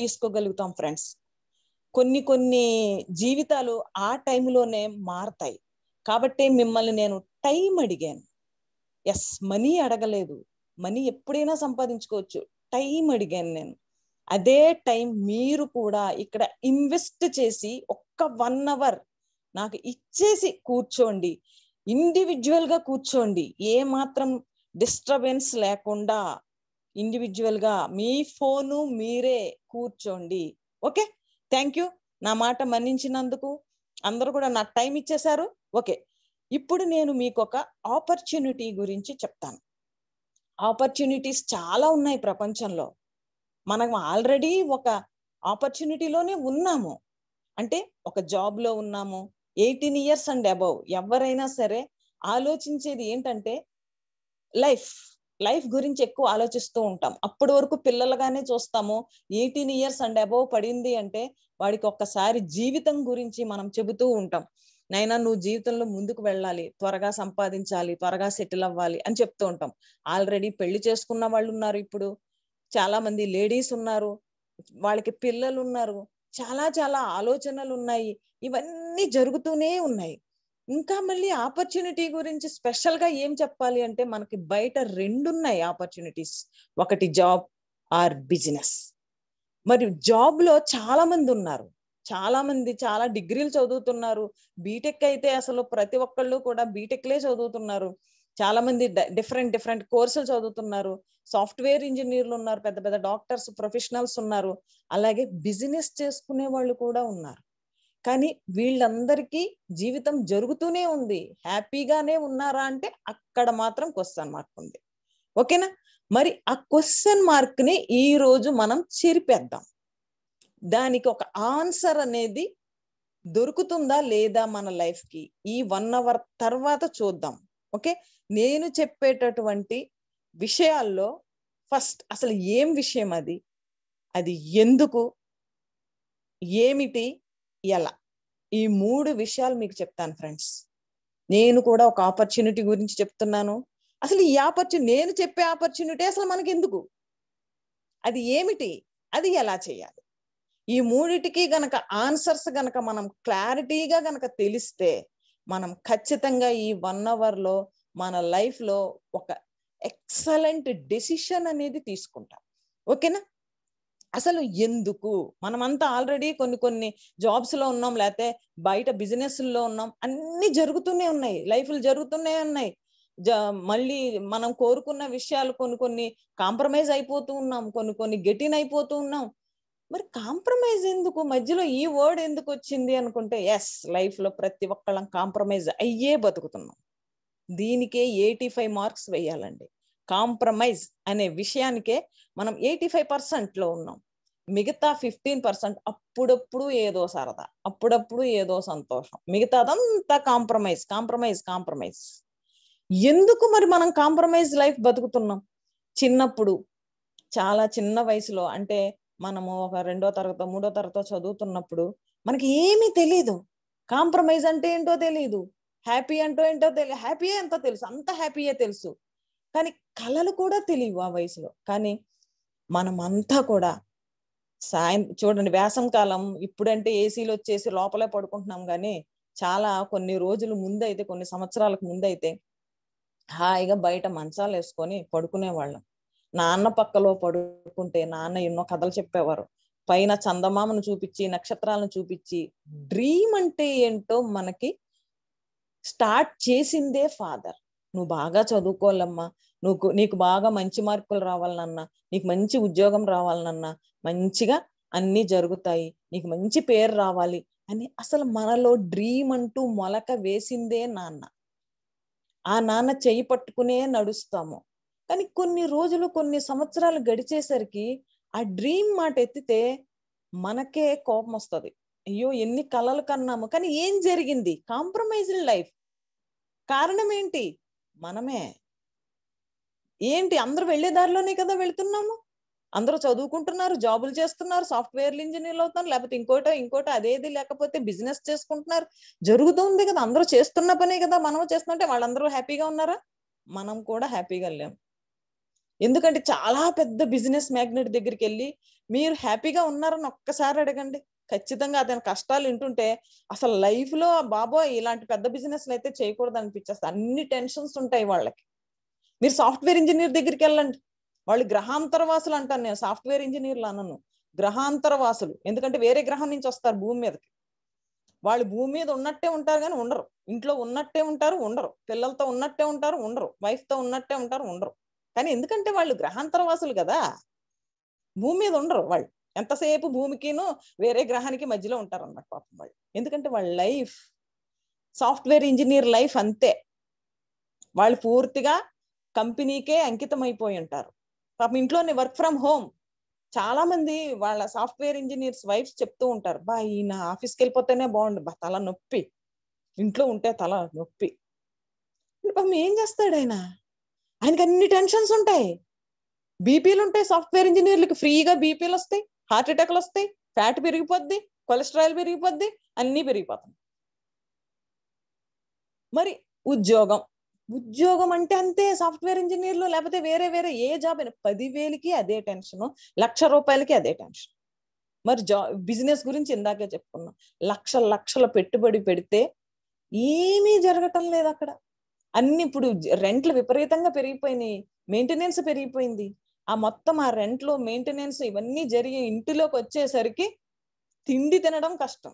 తీసుకోగలుగుతాం friends కొన్ని కొన్ని జీవితాలు ఆ టైంలోనే మారతాయి కాబట్టి మిమ్మల్ని నేను టైం అడిగాను ఎస్ మనీ అడగలేదు మనీ ఎప్పుడైనా సంపాదించుకోవచ్చు టైం అడిగాను నేను అదే టైం మీరు కూడా ఇక్కడ ఇన్వెస్ట్ చేసి ఒక్క వన్ అవర్ నాకు ఇచ్చేసి కూర్చోండి ఇండివిజువల్ గా కూర్చోండి ఏ మాత్రం డిస్టర్బెన్స్ లేకుండా ఇండివిజువల్ గా మీ ఫోను మీరే కూర్చోండి ఓకే థ్యాంక్ యూ నా మాట మన్నించినందుకు అందరూ కూడా నాకు టైం ఇచ్చేశారు ఓకే ఇప్పుడు నేను మీకు ఒక ఆపర్చునిటీ గురించి చెప్తాను ఆపర్చునిటీస్ చాలా ఉన్నాయి ప్రపంచంలో మనం ఆల్రెడీ ఒక ఆపర్చునిటీలోనే ఉన్నాము అంటే ఒక జాబ్లో ఉన్నాము ఎయిటీన్ ఇయర్స్ అండ్ అబౌవ్ ఎవరైనా సరే ఆలోచించేది ఏంటంటే లైఫ్ లైఫ్ గురించి ఎక్కువ ఆలోచిస్తూ ఉంటాం అప్పటి వరకు పిల్లలుగానే చూస్తాము ఎయిటీన్ ఇయర్స్ అండ్ అబోవ్ పడింది అంటే వాడికి ఒక్కసారి జీవితం గురించి మనం చెబుతూ ఉంటాం నైనా నువ్వు జీవితంలో ముందుకు వెళ్ళాలి త్వరగా సంపాదించాలి త్వరగా సెటిల్ అవ్వాలి అని చెప్తూ ఉంటాం ఆల్రెడీ పెళ్లి చేసుకున్న వాళ్ళు ఉన్నారు ఇప్పుడు చాలా మంది లేడీస్ ఉన్నారు వాళ్ళకి పిల్లలు ఉన్నారు చాలా చాలా ఆలోచనలు ఉన్నాయి ఇవన్నీ జరుగుతూనే ఉన్నాయి ఇంకా మళ్ళీ ఆపర్చునిటీ గురించి స్పెషల్ గా ఏం చెప్పాలి అంటే మనకి బయట రెండున్నాయి ఆపర్చునిటీస్ ఒకటి జాబ్ ఆర్ బిజినెస్ మరి జాబ్ లో చాలా మంది ఉన్నారు చాలా మంది చాలా డిగ్రీలు చదువుతున్నారు బీటెక్ అయితే అసలు ప్రతి ఒక్కళ్ళు కూడా బీటెక్లే చదువుతున్నారు చాలా మంది డిఫరెంట్ డిఫరెంట్ కోర్సులు చదువుతున్నారు సాఫ్ట్వేర్ ఇంజనీర్లు ఉన్నారు పెద్ద పెద్ద డాక్టర్స్ ప్రొఫెషనల్స్ ఉన్నారు అలాగే బిజినెస్ చేసుకునే వాళ్ళు కూడా ఉన్నారు కానీ వీళ్ళందరికీ జీవితం జరుగుతూనే ఉంది హ్యాపీగానే ఉన్నారా అంటే అక్కడ మాత్రం క్వశ్చన్ మార్క్ ఉంది ఓకేనా మరి ఆ క్వశ్చన్ మార్క్ ని ఈ రోజు మనం చెరిపేద్దాం దానికి ఒక ఆన్సర్ అనేది దొరుకుతుందా లేదా మన లైఫ్ కి ఈ వన్ అవర్ తర్వాత చూద్దాం ఓకే నేను చెప్పేటటువంటి విషయాల్లో ఫస్ట్ అసలు ఏం విషయం అది అది ఎందుకు ఏమిటి ఎలా ఈ మూడు విషయాలు మీకు చెప్తాను ఫ్రెండ్స్ నేను కూడా ఒక ఆపర్చునిటీ గురించి చెప్తున్నాను అసలు ఈ ఆపర్చునిటీ నేను చెప్పే ఆపర్చునిటీ అసలు మనకి ఎందుకు అది ఏమిటి అది ఎలా చేయాలి ఈ మూడిటికి గనక ఆన్సర్స్ గనక మనం క్లారిటీగా గనక తెలిస్తే మనం ఖచ్చితంగా ఈ వన్ అవర్లో మన లైఫ్లో ఒక ఎక్సలెంట్ డెసిషన్ అనేది తీసుకుంటాం ఓకేనా అసలు ఎందుకు మనమంతా ఆల్రెడీ కొన్ని కొన్ని జాబ్స్ లో ఉన్నాం లేకపోతే బయట బిజినెస్ లో ఉన్నాం అన్ని జరుగుతూనే ఉన్నాయి లైఫ్లు జరుగుతూనే ఉన్నాయి మళ్ళీ మనం కోరుకున్న విషయాలు కొన్ని కొన్ని కాంప్రమైజ్ అయిపోతూ ఉన్నాం కొన్ని కొన్ని గెటిన్ అయిపోతూ ఉన్నాం మరి కాంప్రమైజ్ ఎందుకు మధ్యలో ఈ వర్డ్ ఎందుకు వచ్చింది అనుకుంటే ఎస్ లైఫ్ లో ప్రతి ఒక్కళ్ళం కాంప్రమైజ్ అయ్యే బతుకుతున్నాం దీనికే ఎయిటీ ఫైవ్ మార్క్స్ వేయాలండి కాంప్రమైజ్ అనే విషయానికే మనం ఎయిటీ ఫైవ్ పర్సెంట్లో ఉన్నాం మిగతా ఫిఫ్టీన్ పర్సెంట్ అప్పుడప్పుడు ఏదో సరదా అప్పుడప్పుడు ఏదో సంతోషం మిగతాదంతా కాంప్రమైజ్ కాంప్రమైజ్ కాంప్రమైజ్ ఎందుకు మరి మనం కాంప్రమైజ్ లైఫ్ బతుకుతున్నాం చిన్నప్పుడు చాలా చిన్న వయసులో అంటే మనము ఒక రెండో తరగతి మూడో తరగతి చదువుతున్నప్పుడు మనకి ఏమీ తెలియదు కాంప్రమైజ్ అంటే ఏంటో తెలియదు హ్యాపీ అంటో ఏంటో తెలియదు హ్యాపీయే ఎంతో తెలుసు అంత హ్యాపీయే తెలుసు కానీ కళలు కూడా తెలియవు ఆ వయసులో కానీ మనమంతా కూడా సాయం చూడండి వేసం కాలం ఇప్పుడంటే ఏసీలు వచ్చేసి లోపలే పడుకుంటున్నాం కానీ చాలా కొన్ని రోజులు ముందైతే కొన్ని సంవత్సరాలకు ముందైతే హాయిగా బయట మంచాలు వేసుకొని పడుకునేవాళ్ళం నాన్న పక్కలో పడుకుంటే నాన్న ఎన్నో కథలు చెప్పేవారు పైన చందమామను చూపించి నక్షత్రాలను చూపించి డ్రీమ్ అంటే ఏంటో మనకి స్టార్ట్ చేసిందే ఫాదర్ నువ్వు బాగా చదువుకోవాలమ్మా నువ్వు నీకు బాగా మంచి మార్కులు రావాలన్నా నీకు మంచి ఉద్యోగం రావాలన్నా మంచిగా అన్నీ జరుగుతాయి నీకు మంచి పేరు రావాలి అని అసలు మనలో డ్రీమ్ అంటూ మొలక వేసిందే నాన్న ఆ నాన్న చెయ్యి పట్టుకునే నడుస్తాము కానీ కొన్ని రోజులు కొన్ని సంవత్సరాలు గడిచేసరికి ఆ డ్రీమ్ మాట ఎత్తితే మనకే కోపం వస్తుంది అయ్యో ఎన్ని కలలు కన్నాము కానీ ఏం జరిగింది కాంప్రమైజ్డ్ లైఫ్ కారణం ఏంటి మనమే ఏంటి అందరూ వెళ్లే దారిలోనే కదా వెళ్తున్నాము అందరూ చదువుకుంటున్నారు జాబులు చేస్తున్నారు సాఫ్ట్వేర్లు ఇంజనీర్లు అవుతున్నారు లేకపోతే ఇంకోటో ఇంకోటో అదేది లేకపోతే బిజినెస్ చేసుకుంటున్నారు జరుగుతుంది కదా అందరూ చేస్తున్న పనే కదా మనం చేస్తుంటే వాళ్ళందరూ హ్యాపీగా ఉన్నారా మనం కూడా హ్యాపీగా లేము ఎందుకంటే చాలా పెద్ద బిజినెస్ మ్యాగ్నెట్ దగ్గరికి వెళ్ళి మీరు హ్యాపీగా ఉన్నారని ఒక్కసారి అడగండి ఖచ్చితంగా అతని కష్టాలు వింటుంటే అసలు లైఫ్ లో బాబోయ్ ఇలాంటి పెద్ద బిజినెస్ అయితే చేయకూడదు అనిపించేస్తా అన్ని టెన్షన్స్ ఉంటాయి వాళ్ళకి మీరు సాఫ్ట్వేర్ ఇంజనీర్ దగ్గరికి వెళ్ళండి వాళ్ళు గ్రహాంతర వాసులు అంటాను నేను సాఫ్ట్వేర్ ఇంజనీర్లు అనను గ్రహాంతర వాసులు ఎందుకంటే వేరే గ్రహం నుంచి వస్తారు భూమి మీదకి వాళ్ళు భూమి మీద ఉన్నట్టే ఉంటారు కానీ ఉండరు ఇంట్లో ఉన్నట్టే ఉంటారు ఉండరు పిల్లలతో ఉన్నట్టే ఉంటారు ఉండరు వైఫ్తో ఉన్నట్టే ఉంటారు ఉండరు కానీ ఎందుకంటే వాళ్ళు గ్రహాంతర వాసులు కదా భూమి మీద ఉండరు వాళ్ళు ఎంతసేపు భూమికిను వేరే గ్రహానికి మధ్యలో ఉంటారు అన్నమాట పాపం వాళ్ళు ఎందుకంటే వాళ్ళ లైఫ్ సాఫ్ట్వేర్ ఇంజనీర్ లైఫ్ అంతే వాళ్ళు పూర్తిగా కంపెనీకే అంకితం అయిపోయి ఉంటారు పాపం ఇంట్లోనే వర్క్ ఫ్రమ్ హోమ్ చాలా మంది వాళ్ళ సాఫ్ట్వేర్ ఇంజనీర్స్ వైఫ్ చెప్తూ ఉంటారు బా ఈయన ఆఫీస్కి వెళ్ళిపోతేనే బాగుండు బా తల నొప్పి ఇంట్లో ఉంటే తల నొప్పి పాపం ఏం చేస్తాడు ఆయన ఆయనకి అన్ని టెన్షన్స్ ఉంటాయి బీపీలు ఉంటాయి సాఫ్ట్వేర్ ఇంజనీర్లకు ఫ్రీగా బీపీలు వస్తాయి హార్ట్ అటాక్లు వస్తాయి ఫ్యాట్ పెరిగిపోద్ది కొలెస్ట్రాల్ పెరిగిపోద్ది అన్నీ పెరిగిపోతుంది మరి ఉద్యోగం ఉద్యోగం అంటే అంతే సాఫ్ట్వేర్ ఇంజనీర్లు లేకపోతే వేరే వేరే ఏ జాబ్ అయినా పదివేలకి అదే టెన్షన్ లక్ష రూపాయలకి అదే టెన్షన్ మరి జా బిజినెస్ గురించి ఇందాకే చెప్పుకున్నాం లక్ష లక్షల పెట్టుబడి పెడితే ఏమీ జరగటం లేదు అక్కడ అన్ని ఇప్పుడు రెంట్లు విపరీతంగా పెరిగిపోయినాయి మెయింటెనెన్స్ పెరిగిపోయింది ఆ మొత్తం ఆ రెంట్లో మెయింటెనెన్స్ ఇవన్నీ జరిగి ఇంటిలోకి వచ్చేసరికి తిండి తినడం కష్టం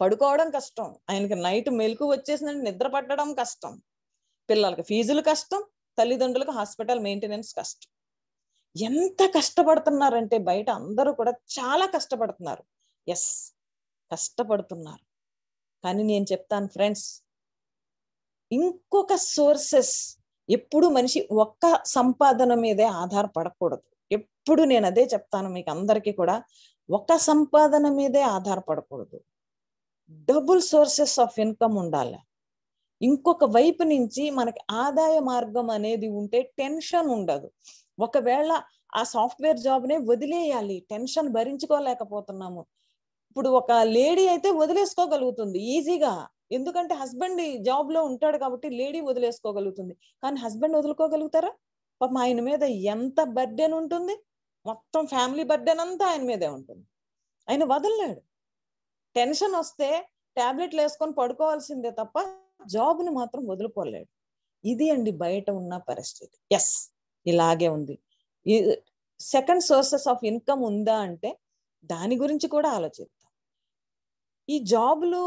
పడుకోవడం కష్టం ఆయనకి నైట్ మెలకు వచ్చేసిందంటే నిద్ర పట్టడం కష్టం పిల్లలకి ఫీజులు కష్టం తల్లిదండ్రులకు హాస్పిటల్ మెయింటెనెన్స్ కష్టం ఎంత కష్టపడుతున్నారంటే బయట అందరూ కూడా చాలా కష్టపడుతున్నారు ఎస్ కష్టపడుతున్నారు కానీ నేను చెప్తాను ఫ్రెండ్స్ ఇంకొక సోర్సెస్ ఎప్పుడు మనిషి ఒక్క సంపాదన మీదే ఆధారపడకూడదు ఎప్పుడు నేను అదే చెప్తాను మీకు అందరికీ కూడా ఒక సంపాదన మీదే ఆధారపడకూడదు డబుల్ సోర్సెస్ ఆఫ్ ఇన్కమ్ ఉండాలి ఇంకొక వైపు నుంచి మనకి ఆదాయ మార్గం అనేది ఉంటే టెన్షన్ ఉండదు ఒకవేళ ఆ సాఫ్ట్వేర్ జాబ్నే వదిలేయాలి టెన్షన్ భరించుకోలేకపోతున్నాము ఇప్పుడు ఒక లేడీ అయితే వదిలేసుకోగలుగుతుంది ఈజీగా ఎందుకంటే హస్బెండ్ జాబ్ లో ఉంటాడు కాబట్టి లేడీ వదిలేసుకోగలుగుతుంది కానీ హస్బెండ్ వదులుకోగలుగుతారా పాపం ఆయన మీద ఎంత బర్డెన్ ఉంటుంది మొత్తం ఫ్యామిలీ బర్డెన్ అంతా ఆయన మీదే ఉంటుంది ఆయన వదలలేడు టెన్షన్ వస్తే ట్యాబ్లెట్లు వేసుకొని పడుకోవాల్సిందే తప్ప జాబ్ని మాత్రం వదులుకోలేడు ఇది అండి బయట ఉన్న పరిస్థితి ఎస్ ఇలాగే ఉంది సెకండ్ సోర్సెస్ ఆఫ్ ఇన్కమ్ ఉందా అంటే దాని గురించి కూడా ఆలోచిద్దాం ఈ జాబ్లు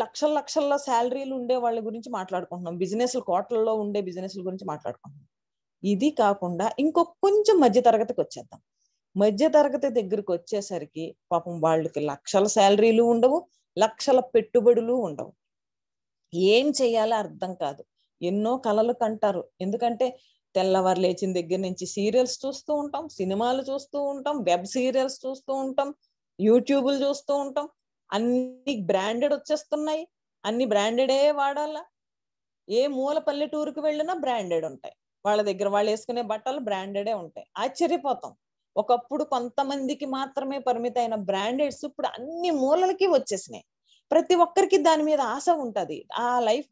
లక్షల లక్షల శాలరీలు ఉండే వాళ్ళ గురించి మాట్లాడుకుంటున్నాం బిజినెస్ కోట్లలో ఉండే బిజినెస్ గురించి మాట్లాడుకుంటున్నాం ఇది కాకుండా ఇంకో కొంచెం మధ్య తరగతికి వచ్చేద్దాం మధ్య తరగతి దగ్గరికి వచ్చేసరికి పాపం వాళ్ళకి లక్షల శాలరీలు ఉండవు లక్షల పెట్టుబడులు ఉండవు ఏం చేయాలో అర్థం కాదు ఎన్నో కళలు కంటారు ఎందుకంటే తెల్లవారు లేచిన దగ్గర నుంచి సీరియల్స్ చూస్తూ ఉంటాం సినిమాలు చూస్తూ ఉంటాం వెబ్ సీరియల్స్ చూస్తూ ఉంటాం యూట్యూబ్లు చూస్తూ ఉంటాం అన్ని బ్రాండెడ్ వచ్చేస్తున్నాయి అన్ని బ్రాండెడే వాడాలా ఏ మూల పల్లెటూరుకు వెళ్ళినా బ్రాండెడ్ ఉంటాయి వాళ్ళ దగ్గర వాళ్ళు వేసుకునే బట్టలు బ్రాండెడే ఉంటాయి ఆశ్చర్యపోతాం ఒకప్పుడు కొంతమందికి మాత్రమే పరిమితమైన బ్రాండెడ్స్ ఇప్పుడు అన్ని మూలలకి వచ్చేసినాయి ప్రతి ఒక్కరికి దాని మీద ఆశ ఉంటుంది ఆ లైఫ్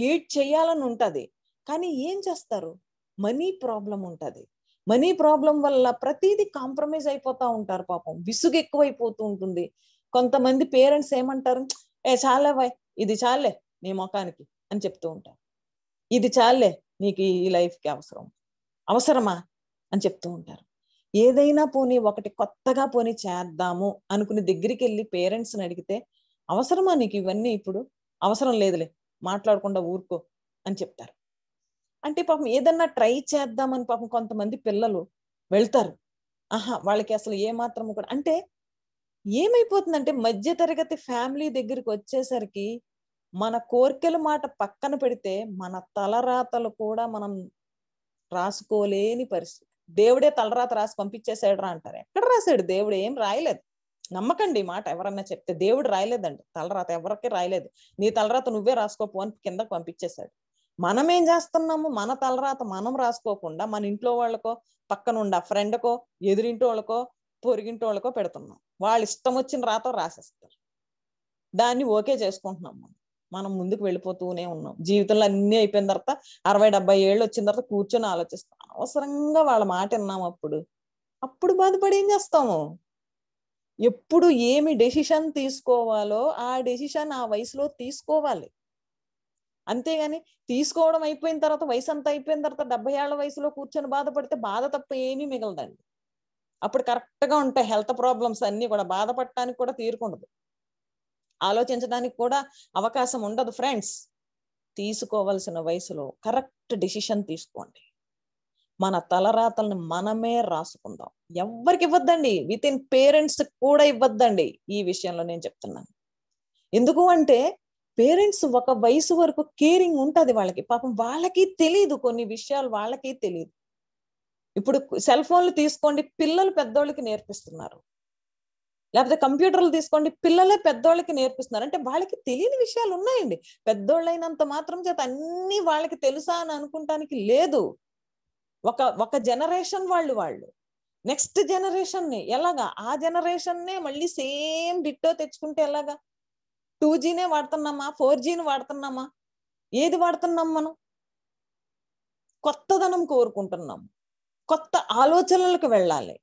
లీడ్ చేయాలని ఉంటుంది కానీ ఏం చేస్తారు మనీ ప్రాబ్లం ఉంటుంది మనీ ప్రాబ్లం వల్ల ప్రతిదీ కాంప్రమైజ్ అయిపోతా ఉంటారు పాపం విసుగు ఎక్కువైపోతూ ఉంటుంది కొంతమంది పేరెంట్స్ ఏమంటారు ఏ చాలే వై ఇది చాలే నీ ముఖానికి అని చెప్తూ ఉంటారు ఇది చాలే నీకు ఈ లైఫ్కి అవసరం అవసరమా అని చెప్తూ ఉంటారు ఏదైనా పోనీ ఒకటి కొత్తగా పోనీ చేద్దాము అనుకుని దగ్గరికి వెళ్ళి పేరెంట్స్ని అడిగితే అవసరమా నీకు ఇవన్నీ ఇప్పుడు అవసరం లేదులే మాట్లాడకుండా ఊరుకో అని చెప్తారు అంటే పాపం ఏదన్నా ట్రై చేద్దామని పాపం కొంతమంది పిల్లలు వెళ్తారు ఆహా వాళ్ళకి అసలు ఏ మాత్రం కూడా అంటే ఏమైపోతుందంటే మధ్యతరగతి ఫ్యామిలీ దగ్గరికి వచ్చేసరికి మన కోరికల మాట పక్కన పెడితే మన తలరాతలు కూడా మనం రాసుకోలేని పరిస్థితి దేవుడే తలరాత రాసి పంపించేశాడు రా అంటారు ఎక్కడ రాశాడు దేవుడు ఏం రాయలేదు నమ్మకండి ఈ మాట ఎవరన్నా చెప్తే దేవుడు రాయలేదండి తలరాత ఎవరికి రాయలేదు నీ తలరాత నువ్వే రాసుకోపో అని కిందకు పంపించేశాడు మనం ఏం చేస్తున్నాము మన తలరాత మనం రాసుకోకుండా మన ఇంట్లో వాళ్ళకో పక్కన పక్కనుండ ఫ్రెండ్కో ఎదురింటి వాళ్ళకో పొరిగింటి వాళ్ళకో పెడుతున్నాం వాళ్ళు ఇష్టం వచ్చిన రాత రాసేస్తారు దాన్ని ఓకే చేసుకుంటున్నాం మనం మనం ముందుకు వెళ్ళిపోతూనే ఉన్నాం జీవితంలో అన్నీ అయిపోయిన తర్వాత అరవై డెబ్బై ఏళ్ళు వచ్చిన తర్వాత కూర్చొని ఆలోచిస్తాం అనవసరంగా వాళ్ళ మాట విన్నాం అప్పుడు అప్పుడు బాధపడి ఏం చేస్తాము ఎప్పుడు ఏమి డెసిషన్ తీసుకోవాలో ఆ డెసిషన్ ఆ వయసులో తీసుకోవాలి అంతేగాని తీసుకోవడం అయిపోయిన తర్వాత వయసు అంతా అయిపోయిన తర్వాత డెబ్బై ఏళ్ల వయసులో కూర్చొని బాధపడితే బాధ తప్ప ఏమీ మిగలదండి అప్పుడు కరెక్ట్గా ఉంటాయి హెల్త్ ప్రాబ్లమ్స్ అన్నీ కూడా బాధపడటానికి కూడా తీరుకుండదు ఆలోచించడానికి కూడా అవకాశం ఉండదు ఫ్రెండ్స్ తీసుకోవలసిన వయసులో కరెక్ట్ డిసిషన్ తీసుకోండి మన తలరాతల్ని మనమే రాసుకుందాం ఎవరికి ఇవ్వద్దండి విత్ ఇన్ పేరెంట్స్ కూడా ఇవ్వద్దండి ఈ విషయంలో నేను చెప్తున్నాను ఎందుకు అంటే పేరెంట్స్ ఒక వయసు వరకు కేరింగ్ ఉంటుంది వాళ్ళకి పాపం వాళ్ళకి తెలియదు కొన్ని విషయాలు వాళ్ళకి తెలియదు ఇప్పుడు సెల్ ఫోన్లు తీసుకోండి పిల్లలు పెద్దోళ్ళకి నేర్పిస్తున్నారు లేకపోతే కంప్యూటర్లు తీసుకోండి పిల్లలే పెద్దోళ్ళకి నేర్పిస్తున్నారు అంటే వాళ్ళకి తెలియని విషయాలు ఉన్నాయండి పెద్దోళ్ళైనంత మాత్రం చేత అన్ని వాళ్ళకి తెలుసా అని అనుకుంటానికి లేదు ఒక ఒక జనరేషన్ వాళ్ళు వాళ్ళు నెక్స్ట్ ని ఎలాగా ఆ నే మళ్ళీ సేమ్ డిట్టో తెచ్చుకుంటే ఎలాగా టూ జీనే వాడుతున్నామా ఫోర్ జీని వాడుతున్నామా ఏది వాడుతున్నాం మనం కొత్తదనం కోరుకుంటున్నాం కొత్త ఆలోచనలకు వెళ్ళాలి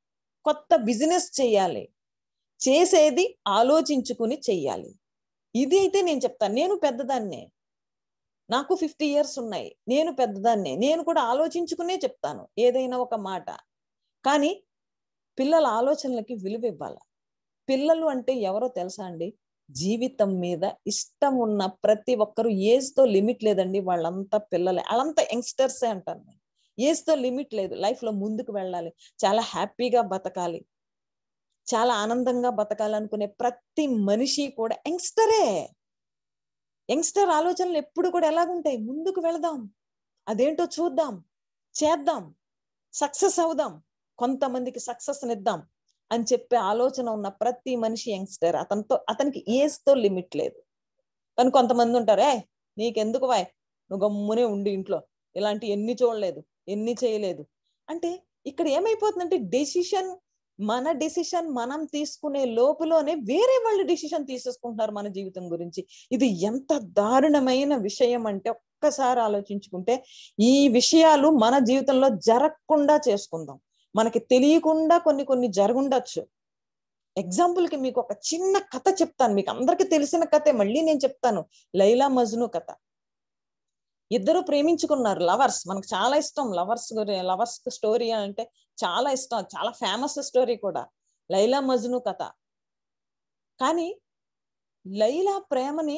కొత్త బిజినెస్ చేయాలి చేసేది ఆలోచించుకుని చెయ్యాలి ఇది అయితే నేను చెప్తాను నేను పెద్దదాన్నే నాకు ఫిఫ్టీ ఇయర్స్ ఉన్నాయి నేను పెద్దదాన్నే నేను కూడా ఆలోచించుకునే చెప్తాను ఏదైనా ఒక మాట కానీ పిల్లల ఆలోచనలకి విలువ ఇవ్వాలి పిల్లలు అంటే ఎవరో తెలుసా అండి జీవితం మీద ఇష్టం ఉన్న ప్రతి ఒక్కరు ఏజ్తో లిమిట్ లేదండి వాళ్ళంతా పిల్లలే వాళ్ళంతా యంగ్స్టర్సే అంటాను ఏస్తో లిమిట్ లేదు లైఫ్లో ముందుకు వెళ్ళాలి చాలా హ్యాపీగా బతకాలి చాలా ఆనందంగా బతకాలనుకునే ప్రతి మనిషి కూడా యంగ్స్టరే యంగ్స్టర్ ఆలోచనలు ఎప్పుడు కూడా ఎలాగుంటాయి ముందుకు వెళదాం అదేంటో చూద్దాం చేద్దాం సక్సెస్ అవుదాం కొంతమందికి సక్సెస్ నిద్దాం అని చెప్పే ఆలోచన ఉన్న ప్రతి మనిషి యంగ్స్టర్ అతనితో అతనికి ఏజ్తో లిమిట్ లేదు కానీ కొంతమంది ఉంటారు ఏ నీకెందుకు వాయ్ నువ్వు గమ్మునే ఉండి ఇంట్లో ఇలాంటి ఎన్ని చూడలేదు ఎన్ని చేయలేదు అంటే ఇక్కడ ఏమైపోతుందంటే డెసిషన్ మన డెసిషన్ మనం తీసుకునే లోపలోనే వేరే వాళ్ళు డెసిషన్ తీసేసుకుంటున్నారు మన జీవితం గురించి ఇది ఎంత దారుణమైన విషయం అంటే ఒక్కసారి ఆలోచించుకుంటే ఈ విషయాలు మన జీవితంలో జరగకుండా చేసుకుందాం మనకి తెలియకుండా కొన్ని కొన్ని జరుగుండొచ్చు ఎగ్జాంపుల్కి మీకు ఒక చిన్న కథ చెప్తాను మీకు అందరికీ తెలిసిన కథే మళ్ళీ నేను చెప్తాను లైలా మజ్ను కథ ఇద్దరు ప్రేమించుకున్నారు లవర్స్ మనకు చాలా ఇష్టం లవర్స్ లవర్స్ స్టోరీ అంటే చాలా ఇష్టం చాలా ఫేమస్ స్టోరీ కూడా లైలా మజ్ను కథ కానీ లైలా ప్రేమని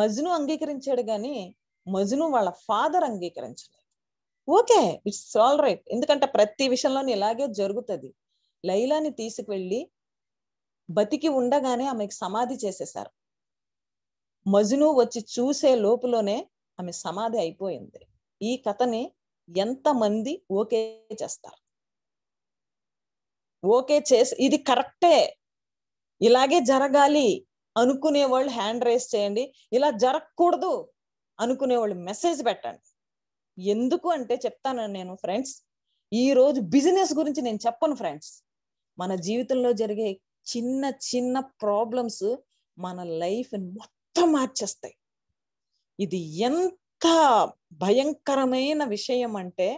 మజ్ను అంగీకరించాడు కానీ మజ్ను వాళ్ళ ఫాదర్ అంగీకరించలేదు ఓకే ఇట్స్ ఆల్ రైట్ ఎందుకంటే ప్రతి విషయంలోని ఇలాగే జరుగుతుంది లైలాని తీసుకువెళ్ళి బతికి ఉండగానే ఆమెకు సమాధి చేసేశారు మజ్ను వచ్చి చూసే లోపులోనే ఆమె సమాధి అయిపోయింది ఈ కథని ఎంతమంది ఓకే చేస్తారు ఓకే చేసి ఇది కరెక్టే ఇలాగే జరగాలి అనుకునే వాళ్ళు హ్యాండ్ రేస్ చేయండి ఇలా జరగకూడదు అనుకునే వాళ్ళు మెసేజ్ పెట్టండి ఎందుకు అంటే చెప్తాను నేను ఫ్రెండ్స్ ఈ రోజు బిజినెస్ గురించి నేను చెప్పను ఫ్రెండ్స్ మన జీవితంలో జరిగే చిన్న చిన్న ప్రాబ్లమ్స్ మన లైఫ్ మొత్తం మార్చేస్తాయి ఇది ఎంత భయంకరమైన విషయం అంటే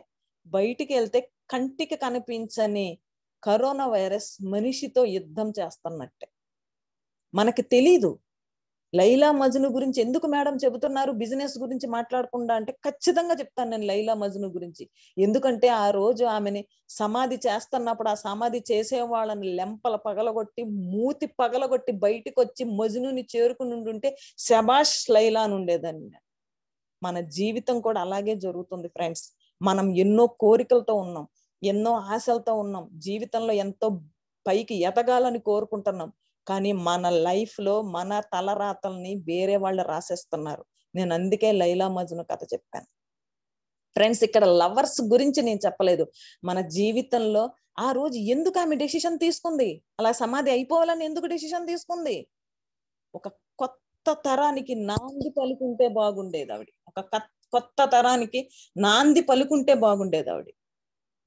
బయటికి వెళ్తే కంటికి కనిపించని కరోనా వైరస్ మనిషితో యుద్ధం చేస్తున్నట్టే మనకి తెలీదు లైలా మజ్ను గురించి ఎందుకు మేడం చెబుతున్నారు బిజినెస్ గురించి మాట్లాడకుండా అంటే ఖచ్చితంగా చెప్తాను నేను లైలా మజ్ను గురించి ఎందుకంటే ఆ రోజు ఆమెని సమాధి చేస్తున్నప్పుడు ఆ సమాధి చేసే వాళ్ళని లెంపల పగలగొట్టి మూతి పగలగొట్టి బయటకు వచ్చి మజ్నుని చేరుకుని ఉంటే శబాష్ లైలా అని ఉండేదాన్ని మన జీవితం కూడా అలాగే జరుగుతుంది ఫ్రెండ్స్ మనం ఎన్నో కోరికలతో ఉన్నాం ఎన్నో ఆశలతో ఉన్నాం జీవితంలో ఎంతో పైకి ఎదగాలని కోరుకుంటున్నాం కానీ మన లైఫ్లో మన తలరాతల్ని వేరే వాళ్ళు రాసేస్తున్నారు నేను అందుకే లైలా మజ్ను కథ చెప్పాను ఫ్రెండ్స్ ఇక్కడ లవర్స్ గురించి నేను చెప్పలేదు మన జీవితంలో ఆ రోజు ఎందుకు ఆమె డెసిషన్ తీసుకుంది అలా సమాధి అయిపోవాలని ఎందుకు డెసిషన్ తీసుకుంది ఒక కొత్త తరానికి నాంది పలుకుంటే బాగుండేది ఆవిడ ఒక కొత్త తరానికి నాంది పలుకుంటే బాగుండేది ఆవిడ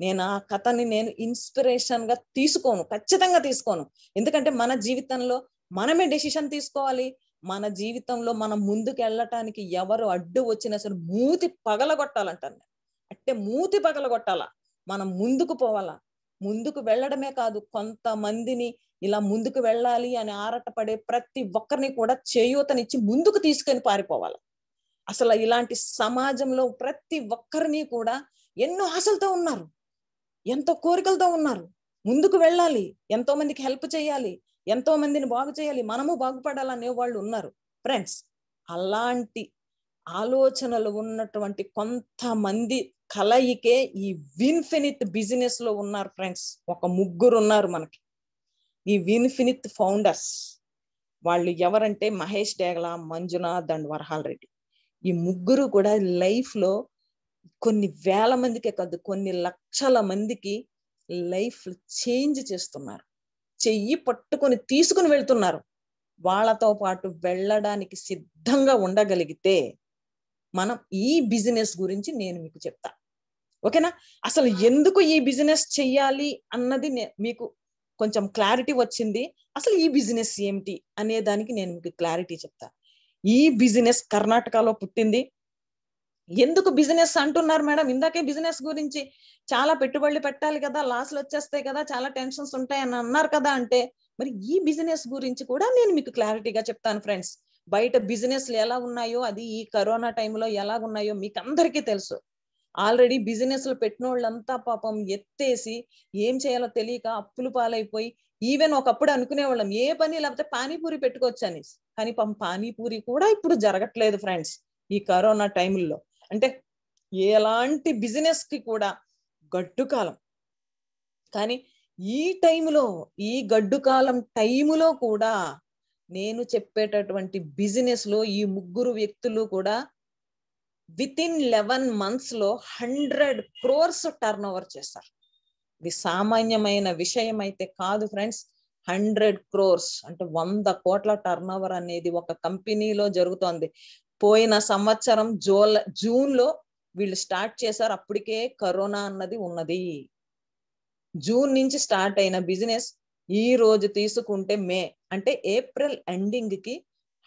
నేను ఆ కథని నేను ఇన్స్పిరేషన్ గా తీసుకోను ఖచ్చితంగా తీసుకోను ఎందుకంటే మన జీవితంలో మనమే డెసిషన్ తీసుకోవాలి మన జీవితంలో మనం ముందుకు వెళ్ళటానికి ఎవరు అడ్డు వచ్చినా సరే మూతి పగలగొట్టాలంటాను నేను అంటే మూతి పగలగొట్టాలా మనం ముందుకు పోవాలా ముందుకు వెళ్ళడమే కాదు కొంతమందిని ఇలా ముందుకు వెళ్ళాలి అని ఆరాటపడే ప్రతి ఒక్కరిని కూడా చేయూతనిచ్చి ముందుకు తీసుకొని పారిపోవాలి అసలు ఇలాంటి సమాజంలో ప్రతి ఒక్కరిని కూడా ఎన్నో ఆశలతో ఉన్నారు ఎంతో కోరికలతో ఉన్నారు ముందుకు వెళ్ళాలి ఎంతో మందికి హెల్ప్ చేయాలి ఎంతో మందిని బాగు చేయాలి మనము బాగుపడాలనే వాళ్ళు ఉన్నారు ఫ్రెండ్స్ అలాంటి ఆలోచనలు ఉన్నటువంటి కొంతమంది కలయికే ఈ విన్ఫినిత్ బిజినెస్ లో ఉన్నారు ఫ్రెండ్స్ ఒక ముగ్గురు ఉన్నారు మనకి ఈ విన్ఫినిత్ ఫౌండర్స్ వాళ్ళు ఎవరంటే మహేష్ డేగల మంజునాథ్ అండ్ వరహాల్ రెడ్డి ఈ ముగ్గురు కూడా లైఫ్ లో కొన్ని వేల మందికే కాదు కొన్ని లక్షల మందికి లైఫ్ చేంజ్ చేస్తున్నారు చెయ్యి పట్టుకొని తీసుకుని వెళ్తున్నారు వాళ్ళతో పాటు వెళ్ళడానికి సిద్ధంగా ఉండగలిగితే మనం ఈ బిజినెస్ గురించి నేను మీకు చెప్తా ఓకేనా అసలు ఎందుకు ఈ బిజినెస్ చెయ్యాలి అన్నది మీకు కొంచెం క్లారిటీ వచ్చింది అసలు ఈ బిజినెస్ ఏమిటి అనే దానికి నేను మీకు క్లారిటీ చెప్తా ఈ బిజినెస్ కర్ణాటకలో పుట్టింది ఎందుకు బిజినెస్ అంటున్నారు మేడం ఇందాకే బిజినెస్ గురించి చాలా పెట్టుబడులు పెట్టాలి కదా లాస్లు వచ్చేస్తాయి కదా చాలా టెన్షన్స్ ఉంటాయని అన్నారు కదా అంటే మరి ఈ బిజినెస్ గురించి కూడా నేను మీకు క్లారిటీగా చెప్తాను ఫ్రెండ్స్ బయట బిజినెస్లు ఎలా ఉన్నాయో అది ఈ కరోనా టైంలో ఎలా ఉన్నాయో మీకు అందరికీ తెలుసు ఆల్రెడీ బిజినెస్లు పెట్టిన వాళ్ళంతా పాపం ఎత్తేసి ఏం చేయాలో తెలియక అప్పులు పాలైపోయి ఈవెన్ ఒకప్పుడు అనుకునేవాళ్ళం ఏ పని లేకపోతే పానీపూరి పెట్టుకోవచ్చు అని కానీ పాపం పానీపూరి కూడా ఇప్పుడు జరగట్లేదు ఫ్రెండ్స్ ఈ కరోనా టైంలో అంటే ఎలాంటి బిజినెస్కి కూడా గడ్డు కాలం కానీ ఈ టైంలో ఈ గడ్డు కాలం టైములో కూడా నేను చెప్పేటటువంటి బిజినెస్లో ఈ ముగ్గురు వ్యక్తులు కూడా విత్ ఇన్ లెవెన్ మంత్స్లో హండ్రెడ్ క్రోర్స్ టర్న్ ఓవర్ చేస్తారు ఇది సామాన్యమైన విషయం అయితే కాదు ఫ్రెండ్స్ హండ్రెడ్ క్రోర్స్ అంటే వంద కోట్ల టర్న్ ఓవర్ అనేది ఒక కంపెనీలో జరుగుతోంది పోయిన సంవత్సరం జూల జూన్ లో వీళ్ళు స్టార్ట్ చేశారు అప్పటికే కరోనా అన్నది ఉన్నది జూన్ నుంచి స్టార్ట్ అయిన బిజినెస్ ఈ రోజు తీసుకుంటే మే అంటే ఏప్రిల్ ఎండింగ్ కి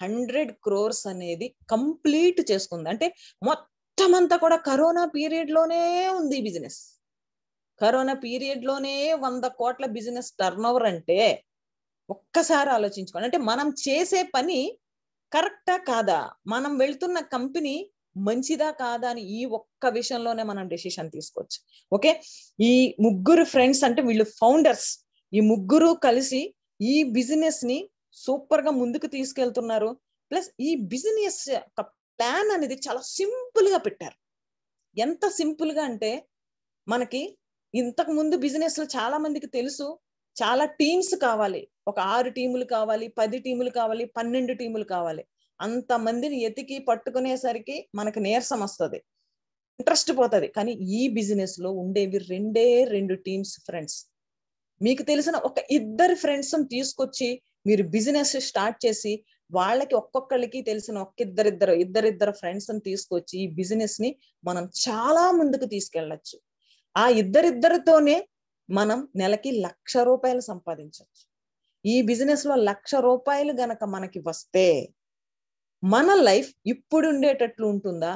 హండ్రెడ్ క్రోర్స్ అనేది కంప్లీట్ చేసుకుంది అంటే మొత్తం అంతా కూడా కరోనా పీరియడ్ లోనే ఉంది బిజినెస్ కరోనా పీరియడ్ లోనే వంద కోట్ల బిజినెస్ టర్న్ అంటే ఒక్కసారి ఆలోచించుకోండి అంటే మనం చేసే పని కరెక్టా కాదా మనం వెళ్తున్న కంపెనీ మంచిదా కాదా అని ఈ ఒక్క విషయంలోనే మనం డెసిషన్ తీసుకోవచ్చు ఓకే ఈ ముగ్గురు ఫ్రెండ్స్ అంటే వీళ్ళు ఫౌండర్స్ ఈ ముగ్గురు కలిసి ఈ బిజినెస్ ని సూపర్ గా ముందుకు తీసుకెళ్తున్నారు ప్లస్ ఈ బిజినెస్ యొక్క ప్లాన్ అనేది చాలా సింపుల్ గా పెట్టారు ఎంత సింపుల్ గా అంటే మనకి ఇంతకు ముందు బిజినెస్ లో చాలా మందికి తెలుసు చాలా టీమ్స్ కావాలి ఒక ఆరు టీములు కావాలి పది టీములు కావాలి పన్నెండు టీములు కావాలి అంత మందిని ఎతికి పట్టుకునేసరికి మనకు నీరసం వస్తుంది ఇంట్రెస్ట్ పోతుంది కానీ ఈ బిజినెస్ లో ఉండేవి రెండే రెండు టీమ్స్ ఫ్రెండ్స్ మీకు తెలిసిన ఒక ఇద్దరు ఫ్రెండ్స్ తీసుకొచ్చి మీరు బిజినెస్ స్టార్ట్ చేసి వాళ్ళకి ఒక్కొక్కళ్ళకి తెలిసిన ఒక్క ఇద్దరిద్దరు ఇద్దరిద్దరు ఫ్రెండ్స్ తీసుకొచ్చి ఈ బిజినెస్ ని మనం చాలా ముందుకు తీసుకెళ్లొచ్చు ఆ ఇద్దరిద్దరితోనే మనం నెలకి లక్ష రూపాయలు సంపాదించవచ్చు ఈ బిజినెస్ లో లక్ష రూపాయలు గనక మనకి వస్తే మన లైఫ్ ఇప్పుడు ఉండేటట్లు ఉంటుందా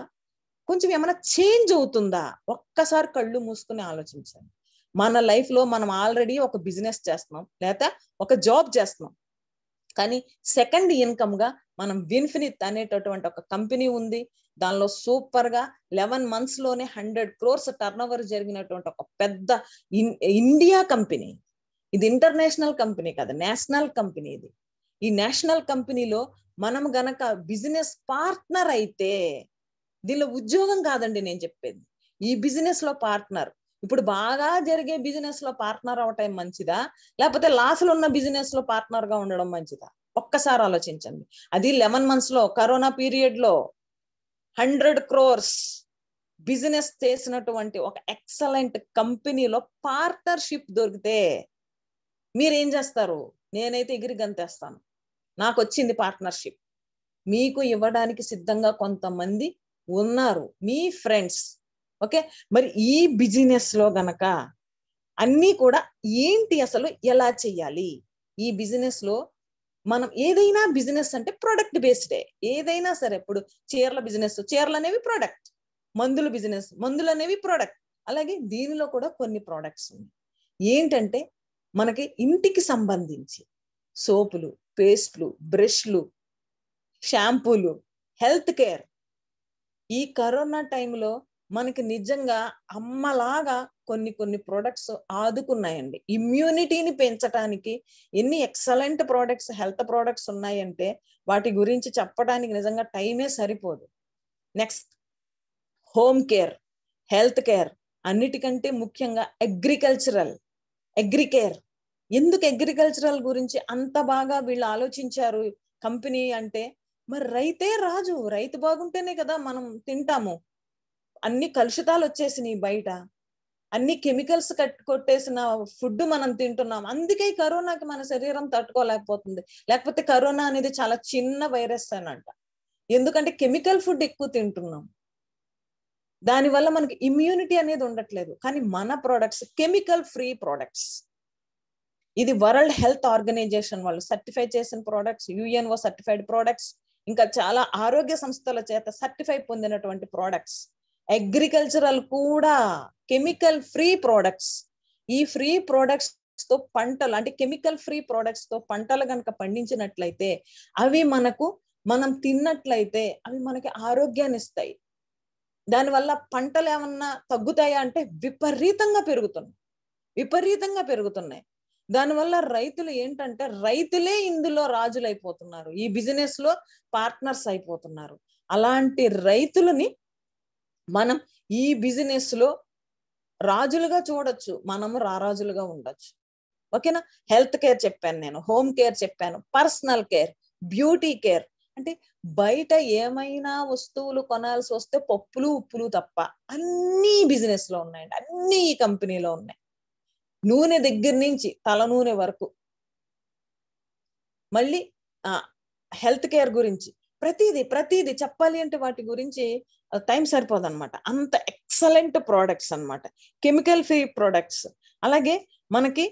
కొంచెం ఏమైనా చేంజ్ అవుతుందా ఒక్కసారి కళ్ళు మూసుకుని ఆలోచించండి మన లైఫ్ లో మనం ఆల్రెడీ ఒక బిజినెస్ చేస్తున్నాం లేదా ఒక జాబ్ చేస్తున్నాం కానీ సెకండ్ ఇన్కమ్ గా మనం విన్ఫినిత్ అనేటటువంటి ఒక కంపెనీ ఉంది దానిలో సూపర్ గా లెవెన్ మంత్స్ లోనే హండ్రెడ్ క్రోర్స్ టర్న్ ఓవర్ జరిగినటువంటి ఒక పెద్ద ఇండియా కంపెనీ ఇది ఇంటర్నేషనల్ కంపెనీ కదా నేషనల్ కంపెనీ ఇది ఈ నేషనల్ కంపెనీలో మనం గనక బిజినెస్ పార్ట్నర్ అయితే దీనిలో ఉద్యోగం కాదండి నేను చెప్పేది ఈ బిజినెస్ లో పార్ట్నర్ ఇప్పుడు బాగా జరిగే బిజినెస్ లో పార్ట్నర్ అవటం మంచిదా లేకపోతే లాసులు ఉన్న బిజినెస్ లో పార్ట్నర్ గా ఉండడం మంచిదా ఒక్కసారి ఆలోచించండి అది లెవెన్ మంత్స్ లో కరోనా పీరియడ్ లో హండ్రెడ్ క్రోర్స్ బిజినెస్ చేసినటువంటి ఒక ఎక్సలెంట్ కంపెనీలో పార్ట్నర్షిప్ దొరికితే మీరేం చేస్తారు నేనైతే ఎగిరి గంతేస్తాను నాకు వచ్చింది పార్ట్నర్షిప్ మీకు ఇవ్వడానికి సిద్ధంగా కొంతమంది ఉన్నారు మీ ఫ్రెండ్స్ ఓకే మరి ఈ బిజినెస్ లో గనక అన్నీ కూడా ఏంటి అసలు ఎలా చెయ్యాలి ఈ బిజినెస్ లో మనం ఏదైనా బిజినెస్ అంటే ప్రోడక్ట్ బేస్డే ఏదైనా సరే ఇప్పుడు చీరల బిజినెస్ చీరలు అనేవి ప్రోడక్ట్ మందుల బిజినెస్ మందులు అనేవి ప్రోడక్ట్ అలాగే దీనిలో కూడా కొన్ని ప్రోడక్ట్స్ ఉన్నాయి ఏంటంటే మనకి ఇంటికి సంబంధించి సోపులు పేస్ట్లు బ్రష్లు షాంపూలు హెల్త్ కేర్ ఈ కరోనా టైంలో మనకి నిజంగా అమ్మలాగా కొన్ని కొన్ని ప్రోడక్ట్స్ ఆదుకున్నాయండి ఇమ్యూనిటీని పెంచడానికి ఎన్ని ఎక్సలెంట్ ప్రోడక్ట్స్ హెల్త్ ప్రోడక్ట్స్ ఉన్నాయంటే వాటి గురించి చెప్పడానికి నిజంగా టైమే సరిపోదు next home care health care అన్నిటికంటే ముఖ్యంగా అగ్రికల్చరల్ అగ్రికేర్ ఎందుకు అగ్రికల్చరల్ గురించి అంత బాగా వీళ్ళు ఆలోచించారు కంపెనీ అంటే మరి రైతే రాజు రైతు బాగుంటేనే కదా మనం తింటాము అన్ని కలుషితాలు వచ్చేసినాయి బయట అన్ని కెమికల్స్ కట్ కొట్టేసిన ఫుడ్ మనం తింటున్నాం అందుకే కరోనాకి మన శరీరం తట్టుకోలేకపోతుంది లేకపోతే కరోనా అనేది చాలా చిన్న వైరస్ అనంట ఎందుకంటే కెమికల్ ఫుడ్ ఎక్కువ తింటున్నాం దానివల్ల మనకి ఇమ్యూనిటీ అనేది ఉండట్లేదు కానీ మన ప్రోడక్ట్స్ కెమికల్ ఫ్రీ ప్రోడక్ట్స్ ఇది వరల్డ్ హెల్త్ ఆర్గనైజేషన్ వాళ్ళు సర్టిఫై చేసిన ప్రోడక్ట్స్ యుఎన్ఓ సర్టిఫైడ్ ప్రోడక్ట్స్ ఇంకా చాలా ఆరోగ్య సంస్థల చేత సర్టిఫై పొందినటువంటి ప్రోడక్ట్స్ అగ్రికల్చరల్ కూడా కెమికల్ ఫ్రీ ప్రోడక్ట్స్ ఈ ఫ్రీ ప్రోడక్ట్స్ తో పంటలు అంటే కెమికల్ ఫ్రీ ప్రోడక్ట్స్ తో పంటలు కనుక పండించినట్లయితే అవి మనకు మనం తిన్నట్లయితే అవి మనకి ఆరోగ్యాన్ని ఇస్తాయి దానివల్ల పంటలు ఏమన్నా తగ్గుతాయా అంటే విపరీతంగా పెరుగుతున్నాయి విపరీతంగా పెరుగుతున్నాయి దానివల్ల రైతులు ఏంటంటే రైతులే ఇందులో రాజులు అయిపోతున్నారు ఈ బిజినెస్ లో పార్ట్నర్స్ అయిపోతున్నారు అలాంటి రైతులని మనం ఈ బిజినెస్ లో రాజులుగా చూడొచ్చు మనం రారాజులుగా ఉండొచ్చు ఓకేనా హెల్త్ కేర్ చెప్పాను నేను హోమ్ కేర్ చెప్పాను పర్సనల్ కేర్ బ్యూటీ కేర్ అంటే బయట ఏమైనా వస్తువులు కొనాల్సి వస్తే పప్పులు ఉప్పులు తప్ప అన్ని బిజినెస్ లో ఉన్నాయండి అన్ని ఈ కంపెనీలో ఉన్నాయి నూనె దగ్గర నుంచి తల నూనె వరకు మళ్ళీ హెల్త్ కేర్ గురించి ప్రతిదీ ప్రతిదీ చెప్పాలి అంటే వాటి గురించి టైం సరిపోదన్నమాట అంత ఎక్సలెంట్ ప్రోడక్ట్స్ అనమాట కెమికల్ ఫ్రీ ప్రోడక్ట్స్ అలాగే మనకి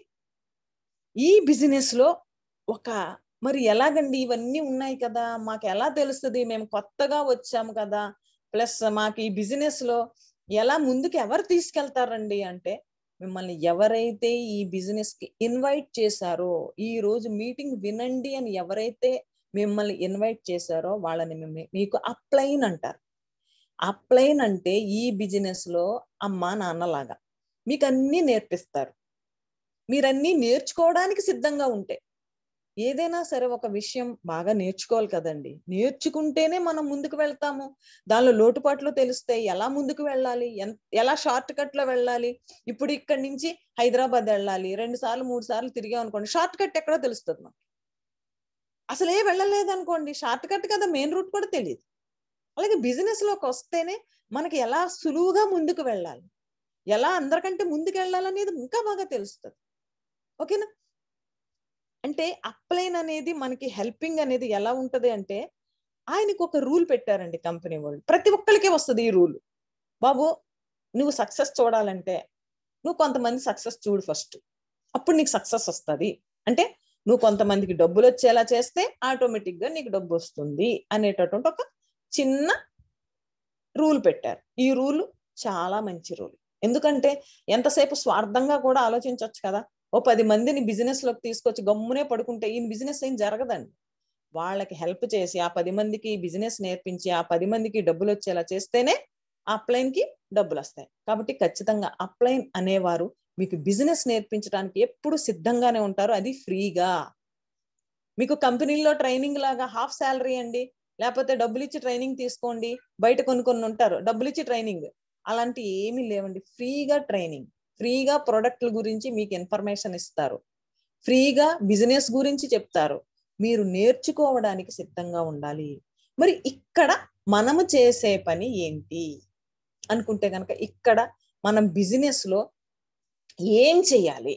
ఈ బిజినెస్లో ఒక మరి ఎలాగండి ఇవన్నీ ఉన్నాయి కదా మాకు ఎలా తెలుస్తుంది మేము కొత్తగా వచ్చాము కదా ప్లస్ మాకు ఈ బిజినెస్లో ఎలా ముందుకు ఎవరు తీసుకెళ్తారండి అంటే మిమ్మల్ని ఎవరైతే ఈ బిజినెస్కి ఇన్వైట్ చేశారో ఈ రోజు మీటింగ్ వినండి అని ఎవరైతే మిమ్మల్ని ఇన్వైట్ చేశారో వాళ్ళని మిమ్మల్ని మీకు అప్లైన్ అంటారు అప్లైన్ అంటే ఈ బిజినెస్లో అమ్మ నాన్నలాగా మీకు అన్నీ నేర్పిస్తారు మీరన్నీ నేర్చుకోవడానికి సిద్ధంగా ఉంటే ఏదైనా సరే ఒక విషయం బాగా నేర్చుకోవాలి కదండి నేర్చుకుంటేనే మనం ముందుకు వెళ్తాము దానిలో లోటుపాట్లు తెలిస్తే ఎలా ముందుకు వెళ్ళాలి ఎలా షార్ట్ కట్లో వెళ్ళాలి ఇప్పుడు ఇక్కడి నుంచి హైదరాబాద్ వెళ్ళాలి రెండు సార్లు మూడు సార్లు తిరిగాం అనుకోండి షార్ట్ కట్ ఎక్కడో తెలుస్తుంది మనకి అసలే వెళ్ళలేదు అనుకోండి షార్ట్ కట్ కదా మెయిన్ రూట్ కూడా తెలియదు అలాగే బిజినెస్ లోకి వస్తేనే మనకి ఎలా సులువుగా ముందుకు వెళ్ళాలి ఎలా అందరికంటే ముందుకు వెళ్ళాలనేది ఇంకా బాగా తెలుస్తుంది ఓకేనా అంటే అప్లైన్ అనేది మనకి హెల్పింగ్ అనేది ఎలా ఉంటది అంటే ఆయనకు ఒక రూల్ పెట్టారండి కంపెనీ వాళ్ళు ప్రతి ఒక్కరికే వస్తుంది ఈ రూల్ బాబు నువ్వు సక్సెస్ చూడాలంటే నువ్వు కొంతమంది సక్సెస్ చూడు ఫస్ట్ అప్పుడు నీకు సక్సెస్ వస్తుంది అంటే నువ్వు కొంతమందికి డబ్బులు వచ్చేలా చేస్తే ఆటోమేటిక్గా నీకు డబ్బు వస్తుంది అనేటటువంటి ఒక చిన్న రూల్ పెట్టారు ఈ రూల్ చాలా మంచి రూల్ ఎందుకంటే ఎంతసేపు స్వార్థంగా కూడా ఆలోచించవచ్చు కదా ఓ పది మందిని బిజినెస్ లోకి తీసుకొచ్చి గమ్మునే పడుకుంటే ఈయన బిజినెస్ ఏం జరగదండి వాళ్ళకి హెల్ప్ చేసి ఆ పది మందికి బిజినెస్ నేర్పించి ఆ పది మందికి డబ్బులు వచ్చేలా చేస్తేనే అప్లైన్ కి డబ్బులు వస్తాయి కాబట్టి ఖచ్చితంగా అప్లైన్ అనేవారు మీకు బిజినెస్ నేర్పించడానికి ఎప్పుడు సిద్ధంగానే ఉంటారు అది ఫ్రీగా మీకు కంపెనీలో ట్రైనింగ్ లాగా హాఫ్ శాలరీ అండి లేకపోతే డబ్బులు ఇచ్చి ట్రైనింగ్ తీసుకోండి బయట కొన్ని కొన్ని ఉంటారు డబ్బులు ఇచ్చి ట్రైనింగ్ అలాంటి ఏమీ లేవండి ఫ్రీగా ట్రైనింగ్ ఫ్రీగా ప్రొడక్ట్ల గురించి మీకు ఇన్ఫర్మేషన్ ఇస్తారు ఫ్రీగా బిజినెస్ గురించి చెప్తారు మీరు నేర్చుకోవడానికి సిద్ధంగా ఉండాలి మరి ఇక్కడ మనము చేసే పని ఏంటి అనుకుంటే కనుక ఇక్కడ మనం బిజినెస్లో ఏం చేయాలి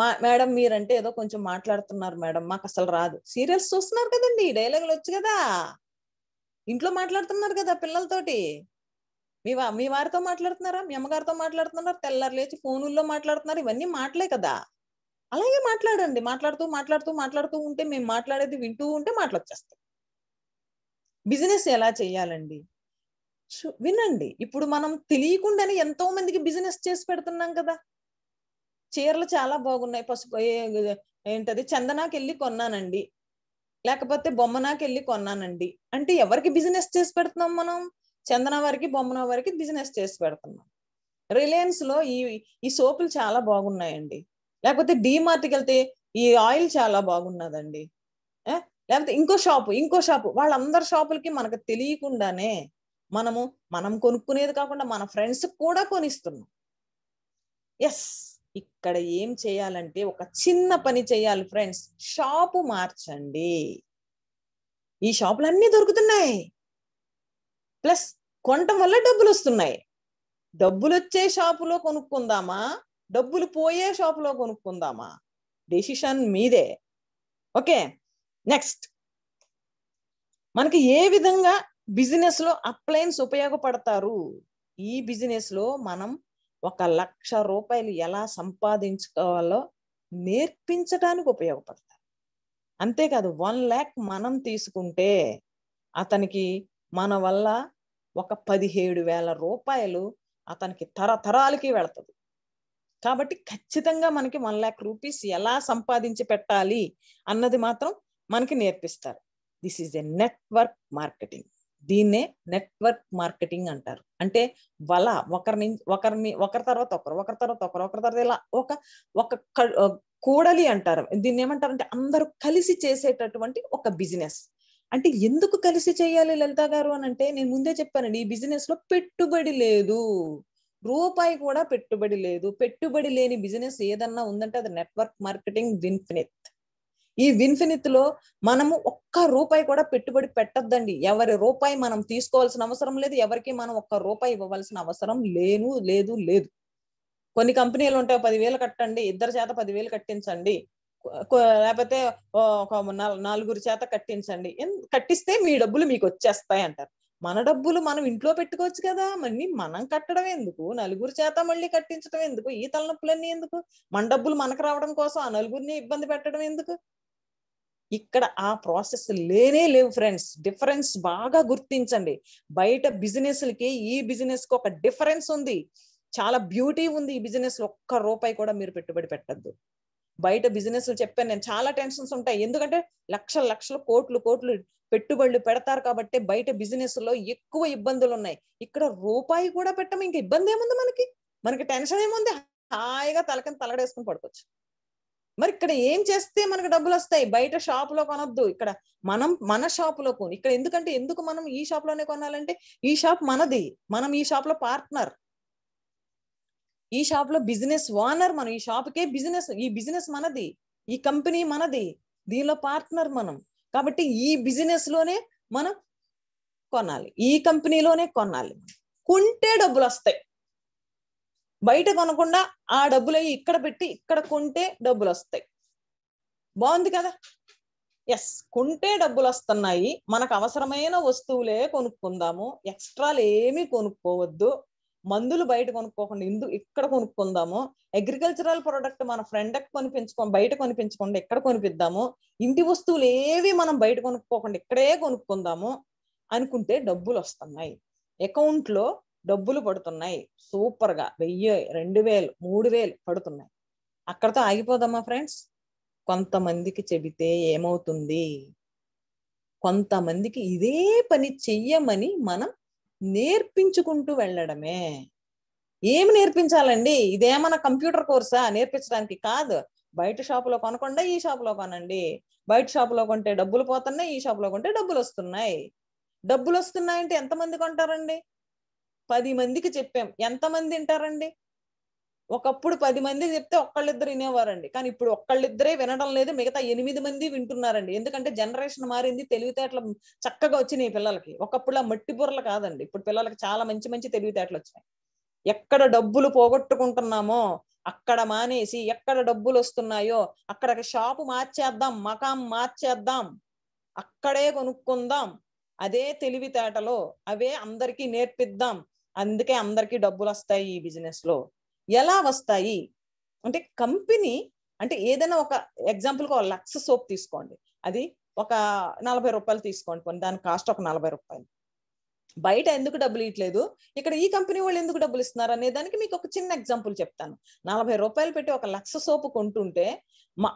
మా మేడం మీరంటే ఏదో కొంచెం మాట్లాడుతున్నారు మేడం మాకు అసలు రాదు సీరియల్స్ చూస్తున్నారు కదండి డైలాగులు వచ్చు కదా ఇంట్లో మాట్లాడుతున్నారు కదా పిల్లలతోటి మీ మీ వారితో మాట్లాడుతున్నారా మీ అమ్మగారితో మాట్లాడుతున్నారు తెల్లారు లేచి ఫోనుల్లో మాట్లాడుతున్నారు ఇవన్నీ మాటలే కదా అలాగే మాట్లాడండి మాట్లాడుతూ మాట్లాడుతూ మాట్లాడుతూ ఉంటే మేము మాట్లాడేది వింటూ ఉంటే మాట్లాడేస్తాం బిజినెస్ ఎలా చేయాలండి వినండి ఇప్పుడు మనం తెలియకుండానే ఎంతో మందికి బిజినెస్ చేసి పెడుతున్నాం కదా చీరలు చాలా బాగున్నాయి పసుపు ఏంటది చందనాకి వెళ్ళి కొన్నానండి లేకపోతే బొమ్మనాకి వెళ్ళి కొన్నానండి అంటే ఎవరికి బిజినెస్ చేసి పెడుతున్నాం మనం చందన వారికి బొమ్మన వారికి బిజినెస్ చేసి పెడుతున్నాం రిలయన్స్ లో ఈ ఈ సోపులు చాలా బాగున్నాయండి లేకపోతే డిమార్ట్కి వెళ్తే ఈ ఆయిల్ చాలా బాగున్నదండి లేకపోతే ఇంకో షాపు ఇంకో షాపు వాళ్ళందరి షాపులకి మనకు తెలియకుండానే మనము మనం కొనుక్కునేది కాకుండా మన ఫ్రెండ్స్ కూడా కొనిస్తున్నాం ఎస్ ఇక్కడ ఏం చేయాలంటే ఒక చిన్న పని చేయాలి ఫ్రెండ్స్ షాపు మార్చండి ఈ షాపులు అన్నీ దొరుకుతున్నాయి ప్లస్ కొనటం వల్ల డబ్బులు వస్తున్నాయి డబ్బులు వచ్చే షాపులో కొనుక్కుందామా డబ్బులు పోయే షాపులో కొనుక్కుందామా డెసిషన్ మీదే ఓకే నెక్స్ట్ మనకి ఏ విధంగా బిజినెస్ లో అప్లయన్స్ ఉపయోగపడతారు ఈ బిజినెస్ లో మనం ఒక లక్ష రూపాయలు ఎలా సంపాదించుకోవాలో నేర్పించడానికి ఉపయోగపడతారు అంతేకాదు వన్ ల్యాక్ మనం తీసుకుంటే అతనికి మన వల్ల ఒక పదిహేడు వేల రూపాయలు అతనికి తరతరాలకి వెళ్తుంది కాబట్టి ఖచ్చితంగా మనకి వన్ ల్యాక్ రూపీస్ ఎలా సంపాదించి పెట్టాలి అన్నది మాత్రం మనకి నేర్పిస్తారు this is a network marketing దీన్నే నెట్వర్క్ మార్కెటింగ్ అంటారు అంటే వల ఒకరిని ఒకరిని ఒకరి తర్వాత ఒకరు ఒకరి తర్వాత ఒకరు ఒకరి తర్వాత ఇలా ఒక ఒక కూడలి అంటారు దీన్ని ఏమంటారు అంటే అందరూ కలిసి చేసేటటువంటి ఒక బిజినెస్ అంటే ఎందుకు కలిసి చేయాలి లలిత గారు అని అంటే నేను ముందే చెప్పానండి ఈ బిజినెస్ లో పెట్టుబడి లేదు రూపాయి కూడా పెట్టుబడి లేదు పెట్టుబడి లేని బిజినెస్ ఏదన్నా ఉందంటే అది నెట్వర్క్ మార్కెటింగ్ విన్ఫినిట్ ఈ విన్ఫినిత్ లో మనము ఒక్క రూపాయి కూడా పెట్టుబడి పెట్టద్దండి ఎవరి రూపాయి మనం తీసుకోవాల్సిన అవసరం లేదు ఎవరికి మనం ఒక్క రూపాయి ఇవ్వవలసిన అవసరం లేను లేదు లేదు కొన్ని కంపెనీలు ఉంటాయి పదివేలు కట్టండి ఇద్దరు చేత పదివేలు కట్టించండి లేకపోతే ఒక నాలుగురు చేత కట్టించండి కట్టిస్తే మీ డబ్బులు మీకు వచ్చేస్తాయి అంటారు మన డబ్బులు మనం ఇంట్లో పెట్టుకోవచ్చు కదా మళ్ళీ మనం కట్టడం ఎందుకు నలుగురు చేత మళ్ళీ కట్టించడం ఎందుకు ఈ తలనొప్పులన్నీ ఎందుకు మన డబ్బులు మనకు రావడం కోసం ఆ నలుగురిని ఇబ్బంది పెట్టడం ఎందుకు ఇక్కడ ఆ ప్రాసెస్ లేనే లేవు ఫ్రెండ్స్ డిఫరెన్స్ బాగా గుర్తించండి బయట బిజినెస్లకి ఈ బిజినెస్ కి ఒక డిఫరెన్స్ ఉంది చాలా బ్యూటీ ఉంది ఈ బిజినెస్ ఒక్క రూపాయి కూడా మీరు పెట్టుబడి పెట్టద్దు బయట బిజినెస్ చెప్పాను నేను చాలా టెన్షన్స్ ఉంటాయి ఎందుకంటే లక్షల లక్షల కోట్లు కోట్లు పెట్టుబడులు పెడతారు కాబట్టి బయట బిజినెస్ లో ఎక్కువ ఇబ్బందులు ఉన్నాయి ఇక్కడ రూపాయి కూడా పెట్టము ఇంకా ఇబ్బంది ఏముంది మనకి మనకి టెన్షన్ ఏముంది హాయిగా తలకని తలడేసుకుని పడుకోవచ్చు మరి ఇక్కడ ఏం చేస్తే మనకు డబ్బులు వస్తాయి బయట షాప్ లో కొనొద్దు ఇక్కడ మనం మన షాప్ లో కొను ఇక్కడ ఎందుకంటే ఎందుకు మనం ఈ షాప్ లోనే కొనాలంటే ఈ షాప్ మనది మనం ఈ షాప్ లో పార్ట్నర్ ఈ షాప్ లో బిజినెస్ ఓనర్ మనం ఈ షాప్ కే బిజినెస్ ఈ బిజినెస్ మనది ఈ కంపెనీ మనది దీనిలో పార్ట్నర్ మనం కాబట్టి ఈ బిజినెస్ లోనే మనం కొనాలి ఈ కంపెనీలోనే కొనాలి కొంటే డబ్బులు వస్తాయి బయట కొనకుండా ఆ డబ్బులు ఇక్కడ పెట్టి ఇక్కడ కొంటే డబ్బులు వస్తాయి బాగుంది కదా ఎస్ కొంటే డబ్బులు వస్తున్నాయి మనకు అవసరమైన వస్తువులే కొనుక్కుందాము ఎక్స్ట్రాలు ఏమీ కొనుక్కోవద్దు మందులు బయట కొనుక్కోకుండా ఇందు ఇక్కడ కొనుక్కుందాము అగ్రికల్చరల్ ప్రోడక్ట్ మన ఫ్రెండ్ కొనిపించుకో బయట కొనిపించకుండా ఇక్కడ కొనిపిద్దాము ఇంటి వస్తువులు ఏవి మనం బయట కొనుక్కోకుండా ఇక్కడే కొనుక్కుందాము అనుకుంటే డబ్బులు వస్తున్నాయి అకౌంట్లో డబ్బులు పడుతున్నాయి సూపర్ గా వెయ్యి రెండు వేలు మూడు వేలు పడుతున్నాయి అక్కడతో ఆగిపోదమ్మా ఫ్రెండ్స్ కొంతమందికి చెబితే ఏమవుతుంది కొంతమందికి ఇదే పని చెయ్యమని మనం నేర్పించుకుంటూ వెళ్ళడమే ఏమి నేర్పించాలండి ఇదేమన్నా కంప్యూటర్ కోర్సా నేర్పించడానికి కాదు బయట షాపులో కొనకుండా ఈ షాపులో కొనండి బయట షాపులో కొంటే డబ్బులు పోతున్నాయి ఈ షాపులో కొంటే డబ్బులు వస్తున్నాయి డబ్బులు వస్తున్నాయంటే ఎంతమంది కొంటారండి పది మందికి చెప్పాం ఎంతమంది వింటారండి ఒకప్పుడు పది మంది చెప్తే ఒక్కళ్ళిద్దరు వినేవారండి కానీ ఇప్పుడు ఒక్కళ్ళిద్దరే వినడం లేదు మిగతా ఎనిమిది మంది వింటున్నారండి ఎందుకంటే జనరేషన్ మారింది తెలివితేటలు చక్కగా వచ్చినాయి పిల్లలకి ఒకప్పుడు ఆ మట్టి బుర్రలు కాదండి ఇప్పుడు పిల్లలకి చాలా మంచి మంచి తెలివితేటలు వచ్చినాయి ఎక్కడ డబ్బులు పోగొట్టుకుంటున్నామో అక్కడ మానేసి ఎక్కడ డబ్బులు వస్తున్నాయో అక్కడ షాపు మార్చేద్దాం మకాం మార్చేద్దాం అక్కడే కొనుక్కుందాం అదే తెలివితేటలో అవే అందరికీ నేర్పిద్దాం అందుకే అందరికీ డబ్బులు వస్తాయి ఈ బిజినెస్ లో ఎలా వస్తాయి అంటే కంపెనీ అంటే ఏదైనా ఒక ఎగ్జాంపుల్కి ఒక లక్స్ సోప్ తీసుకోండి అది ఒక నలభై రూపాయలు తీసుకోండి దాని కాస్ట్ ఒక నలభై రూపాయలు బయట ఎందుకు డబ్బులు ఇవ్వట్లేదు ఇక్కడ ఈ కంపెనీ వాళ్ళు ఎందుకు డబ్బులు ఇస్తున్నారు అనే దానికి మీకు ఒక చిన్న ఎగ్జాంపుల్ చెప్తాను నలభై రూపాయలు పెట్టి ఒక లక్ష సోపు కొంటుంటే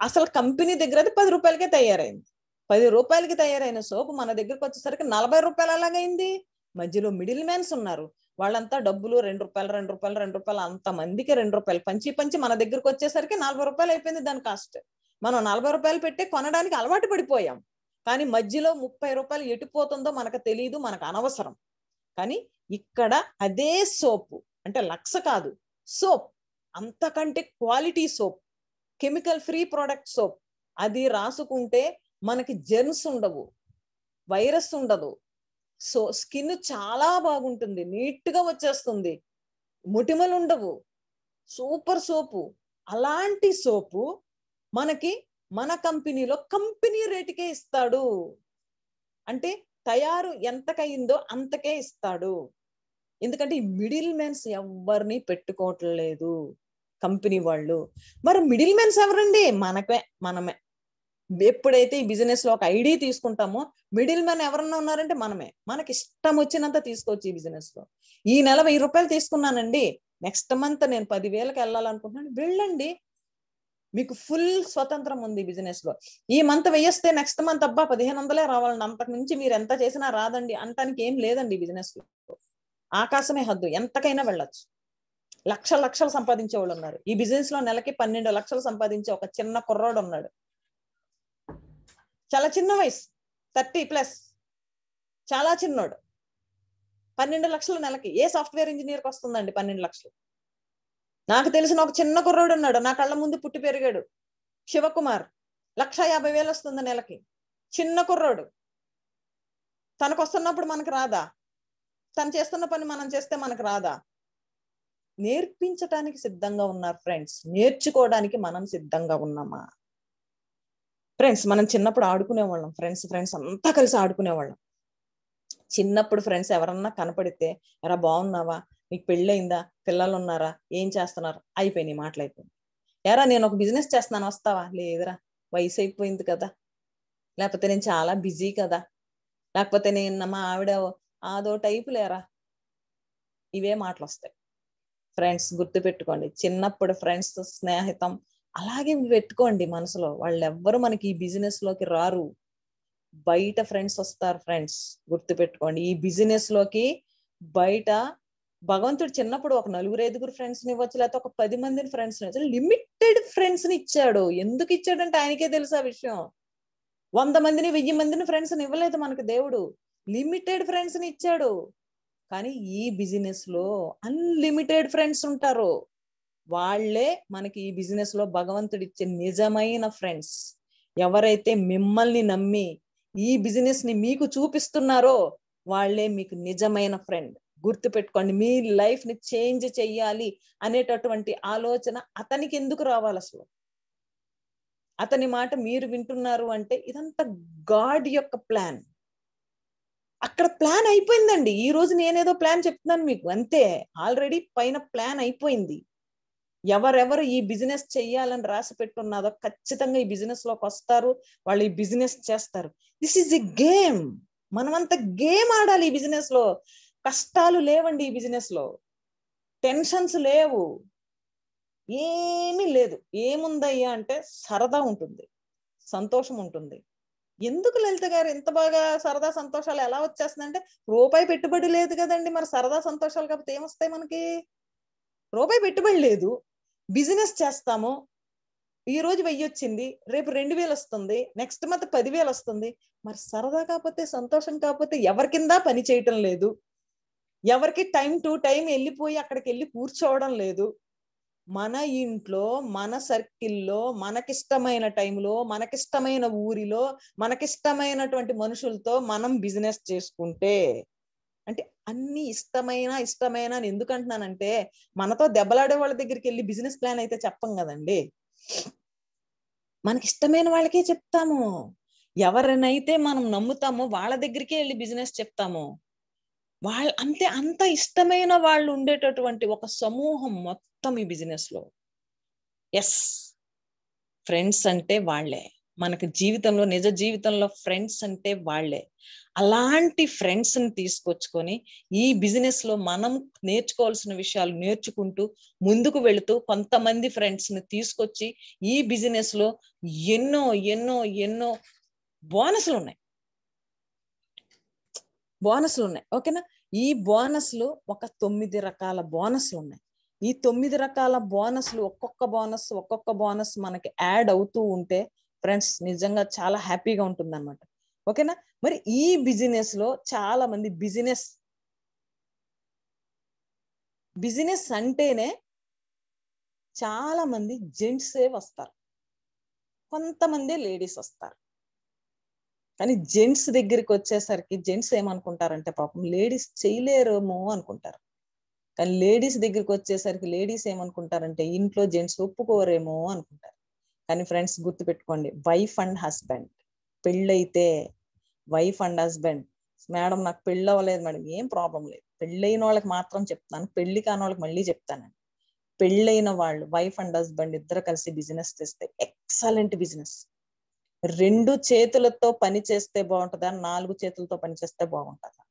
అసలు కంపెనీ దగ్గర అది పది రూపాయలకే తయారైంది పది రూపాయలకి తయారైన సోపు మన దగ్గరకు వచ్చేసరికి నలభై రూపాయలు అలాగైంది మధ్యలో మిడిల్ మ్యాన్స్ ఉన్నారు వాళ్ళంతా డబ్బులు రెండు రూపాయలు రెండు రూపాయలు రెండు రూపాయలు అంత మందికి రెండు రూపాయలు పంచి పంచి మన దగ్గరకు వచ్చేసరికి నలభై రూపాయలు అయిపోయింది దాని కాస్ట్ మనం నలభై రూపాయలు పెట్టి కొనడానికి అలవాటు పడిపోయాం కానీ మధ్యలో ముప్పై రూపాయలు ఎటుపోతుందో మనకు తెలియదు మనకు అనవసరం కానీ ఇక్కడ అదే సోపు అంటే లక్ష కాదు సోప్ అంతకంటే quality soap chemical free product soap అది రాసుకుంటే మనకి జెర్మ్స్ ఉండవు వైరస్ ఉండదు సో స్కిన్ చాలా బాగుంటుంది నీట్గా వచ్చేస్తుంది ముటిమలు ఉండవు సూపర్ సోపు అలాంటి సోపు మనకి మన కంపెనీలో కంపెనీ రేటుకే ఇస్తాడు అంటే తయారు ఎంతకయిందో అంతకే ఇస్తాడు ఎందుకంటే ఈ మిడిల్ మెన్స్ ఎవరిని పెట్టుకోవట్లేదు కంపెనీ వాళ్ళు మరి మిడిల్ మెన్స్ ఎవరండి మనకే మనమే ఎప్పుడైతే ఈ బిజినెస్ లో ఒక ఐడి తీసుకుంటామో మిడిల్ మ్యాన్ ఎవరన్నా ఉన్నారంటే మనమే మనకి ఇష్టం వచ్చినంత తీసుకోవచ్చు ఈ బిజినెస్ లో ఈ నెల వెయ్యి రూపాయలు తీసుకున్నానండి నెక్స్ట్ మంత్ నేను పదివేలకు వెళ్ళాలనుకుంటున్నాను వెళ్ళండి మీకు ఫుల్ స్వతంత్రం ఉంది బిజినెస్ లో ఈ మంత్ వేయిస్తే నెక్స్ట్ మంత్ అబ్బా పదిహేను వందలే రావాలండి అంతకు మించి మీరు ఎంత చేసినా రాదండి అంటానికి ఏం లేదండి బిజినెస్ లో ఆకాశమే హద్దు ఎంతకైనా వెళ్ళచ్చు లక్ష లక్షలు సంపాదించే వాళ్ళు ఉన్నారు ఈ బిజినెస్ లో నెలకి పన్నెండు లక్షలు సంపాదించే ఒక చిన్న కుర్రాడు ఉన్నాడు చాలా చిన్న వయసు థర్టీ ప్లస్ చాలా చిన్నోడు పన్నెండు లక్షల నెలకి ఏ సాఫ్ట్వేర్ ఇంజనీర్కి వస్తుందండి పన్నెండు లక్షలు నాకు తెలిసిన ఒక చిన్న కుర్రోడు ఉన్నాడు నా కళ్ళ ముందు పుట్టి పెరిగాడు శివకుమార్ లక్ష యాభై వేలు వస్తుంది నెలకి చిన్న కుర్రోడు తనకు వస్తున్నప్పుడు మనకు రాదా తను చేస్తున్న పని మనం చేస్తే మనకు రాదా నేర్పించటానికి సిద్ధంగా ఉన్నారు ఫ్రెండ్స్ నేర్చుకోవడానికి మనం సిద్ధంగా ఉన్నామా ఫ్రెండ్స్ మనం చిన్నప్పుడు ఆడుకునేవాళ్ళం ఫ్రెండ్స్ ఫ్రెండ్స్ అంతా కలిసి ఆడుకునేవాళ్ళం చిన్నప్పుడు ఫ్రెండ్స్ ఎవరన్నా కనపడితే ఎరా బాగున్నావా నీకు పెళ్ళయిందా పిల్లలు ఉన్నారా ఏం చేస్తున్నారు అయిపోయినాయి మాటలు అయిపోయినాయి ఎరా నేను ఒక బిజినెస్ చేస్తున్నాను వస్తావా లేదురా వయసు అయిపోయింది కదా లేకపోతే నేను చాలా బిజీ కదా లేకపోతే నేను మా ఆవిడ అదో టైపు లేరా ఇవే మాటలు వస్తాయి ఫ్రెండ్స్ గుర్తుపెట్టుకోండి చిన్నప్పుడు ఫ్రెండ్స్ స్నేహితం అలాగే పెట్టుకోండి మనసులో వాళ్ళు ఎవ్వరు మనకి ఈ బిజినెస్ లోకి రారు బయట ఫ్రెండ్స్ వస్తారు ఫ్రెండ్స్ గుర్తు పెట్టుకోండి ఈ బిజినెస్ లోకి బయట భగవంతుడు చిన్నప్పుడు ఒక నలుగురు ఐదుగురు ఫ్రెండ్స్ ని ఇవ్వచ్చు లేకపోతే ఒక పది మందిని ఫ్రెండ్స్ ని ఇవ్వచ్చు లిమిటెడ్ ఫ్రెండ్స్ ని ఇచ్చాడు ఎందుకు ఇచ్చాడు అంటే ఆయనకే తెలుసు ఆ విషయం వంద మందిని వెయ్యి మందిని ఫ్రెండ్స్ ని ఇవ్వలేదు మనకు దేవుడు లిమిటెడ్ ఫ్రెండ్స్ ని ఇచ్చాడు కానీ ఈ బిజినెస్ లో అన్లిమిటెడ్ ఫ్రెండ్స్ ఉంటారు వాళ్లే మనకి ఈ బిజినెస్ లో భగవంతుడు ఇచ్చే నిజమైన ఫ్రెండ్స్ ఎవరైతే మిమ్మల్ని నమ్మి ఈ బిజినెస్ ని మీకు చూపిస్తున్నారో వాళ్లే మీకు నిజమైన ఫ్రెండ్ గుర్తు పెట్టుకోండి మీ లైఫ్ ని చేంజ్ చెయ్యాలి అనేటటువంటి ఆలోచన అతనికి ఎందుకు రావాలి అసలు అతని మాట మీరు వింటున్నారు అంటే ఇదంతా గాడ్ యొక్క ప్లాన్ అక్కడ ప్లాన్ అయిపోయిందండి ఈ రోజు నేనేదో ప్లాన్ చెప్తున్నాను మీకు అంతే ఆల్రెడీ పైన ప్లాన్ అయిపోయింది ఎవరెవరు ఈ బిజినెస్ చేయాలని రాసి పెట్టున్నదో ఖచ్చితంగా ఈ బిజినెస్ లోకి వస్తారు వాళ్ళు ఈ బిజినెస్ చేస్తారు దిస్ ఈజ్ ఎ గేమ్ మనమంతా గేమ్ ఆడాలి ఈ బిజినెస్ లో కష్టాలు లేవండి ఈ బిజినెస్ లో టెన్షన్స్ లేవు ఏమీ లేదు ఏముందయ్యా అంటే సరదా ఉంటుంది సంతోషం ఉంటుంది ఎందుకు లలిత గారు ఇంత బాగా సరదా సంతోషాలు ఎలా వచ్చేస్తుందంటే రూపాయి పెట్టుబడి లేదు కదండి మరి సరదా సంతోషాలు కాకపోతే ఏమొస్తాయి మనకి రూపాయి పెట్టుబడి లేదు బిజినెస్ చేస్తాము ఈ రోజు వెయ్యి వచ్చింది రేపు రెండు వేలు వస్తుంది నెక్స్ట్ మంత్ పదివేలు వస్తుంది మరి సరదా కాకపోతే సంతోషం కాకపోతే ఎవరి కింద పని చేయటం లేదు ఎవరికి టైం టు టైం వెళ్ళిపోయి అక్కడికి వెళ్ళి కూర్చోవడం లేదు మన ఇంట్లో మన సర్కిల్లో మనకిష్టమైన టైంలో మనకిష్టమైన ఊరిలో మనకిష్టమైనటువంటి మనుషులతో మనం బిజినెస్ చేసుకుంటే అంటే అన్ని ఇష్టమైన ఇష్టమైన అని ఎందుకంటున్నానంటే మనతో దెబ్బలాడే వాళ్ళ దగ్గరికి వెళ్ళి బిజినెస్ ప్లాన్ అయితే చెప్పం కదండి మనకి ఇష్టమైన వాళ్ళకే చెప్తాము ఎవరినైతే మనం నమ్ముతామో వాళ్ళ దగ్గరికే వెళ్ళి బిజినెస్ చెప్తాము వాళ్ళ అంతే అంత ఇష్టమైన వాళ్ళు ఉండేటటువంటి ఒక సమూహం మొత్తం ఈ బిజినెస్ లో ఎస్ ఫ్రెండ్స్ అంటే వాళ్ళే మనకు జీవితంలో నిజ జీవితంలో ఫ్రెండ్స్ అంటే వాళ్లే అలాంటి ఫ్రెండ్స్ ని తీసుకొచ్చుకొని ఈ బిజినెస్ లో మనం నేర్చుకోవాల్సిన విషయాలు నేర్చుకుంటూ ముందుకు వెళుతూ కొంతమంది ఫ్రెండ్స్ ని తీసుకొచ్చి ఈ బిజినెస్ లో ఎన్నో ఎన్నో ఎన్నో బోనస్లు ఉన్నాయి బోనస్లు ఉన్నాయి ఓకేనా ఈ బోనస్లు ఒక తొమ్మిది రకాల బోనస్లు ఉన్నాయి ఈ తొమ్మిది రకాల బోనస్లు ఒక్కొక్క బోనస్ ఒక్కొక్క బోనస్ మనకి యాడ్ అవుతూ ఉంటే ఫ్రెండ్స్ నిజంగా చాలా హ్యాపీగా ఉంటుంది అనమాట ఓకేనా మరి ఈ బిజినెస్ లో చాలా మంది బిజినెస్ బిజినెస్ అంటేనే చాలా మంది జెంట్సే వస్తారు కొంతమంది లేడీస్ వస్తారు కానీ జెంట్స్ దగ్గరికి వచ్చేసరికి జెంట్స్ ఏమనుకుంటారంటే పాపం లేడీస్ చేయలేరేమో అనుకుంటారు కానీ లేడీస్ దగ్గరికి వచ్చేసరికి లేడీస్ ఏమనుకుంటారంటే ఇంట్లో జెంట్స్ ఒప్పుకోరేమో అనుకుంటారు కానీ ఫ్రెండ్స్ గుర్తు పెట్టుకోండి వైఫ్ అండ్ హస్బెండ్ పెళ్ళైతే వైఫ్ అండ్ హస్బెండ్ మేడం నాకు పెళ్ళి అవ్వలేదు మేడం ఏం ప్రాబ్లం లేదు పెళ్ళైన వాళ్ళకి మాత్రం చెప్తాను పెళ్లి కాని వాళ్ళకి మళ్ళీ చెప్తానండి పెళ్ళైన వాళ్ళు వైఫ్ అండ్ హస్బెండ్ ఇద్దరు కలిసి బిజినెస్ తెస్తే ఎక్సలెంట్ బిజినెస్ రెండు చేతులతో పని చేస్తే బాగుంటుందా నాలుగు చేతులతో పని చేస్తే బాగుంటుందా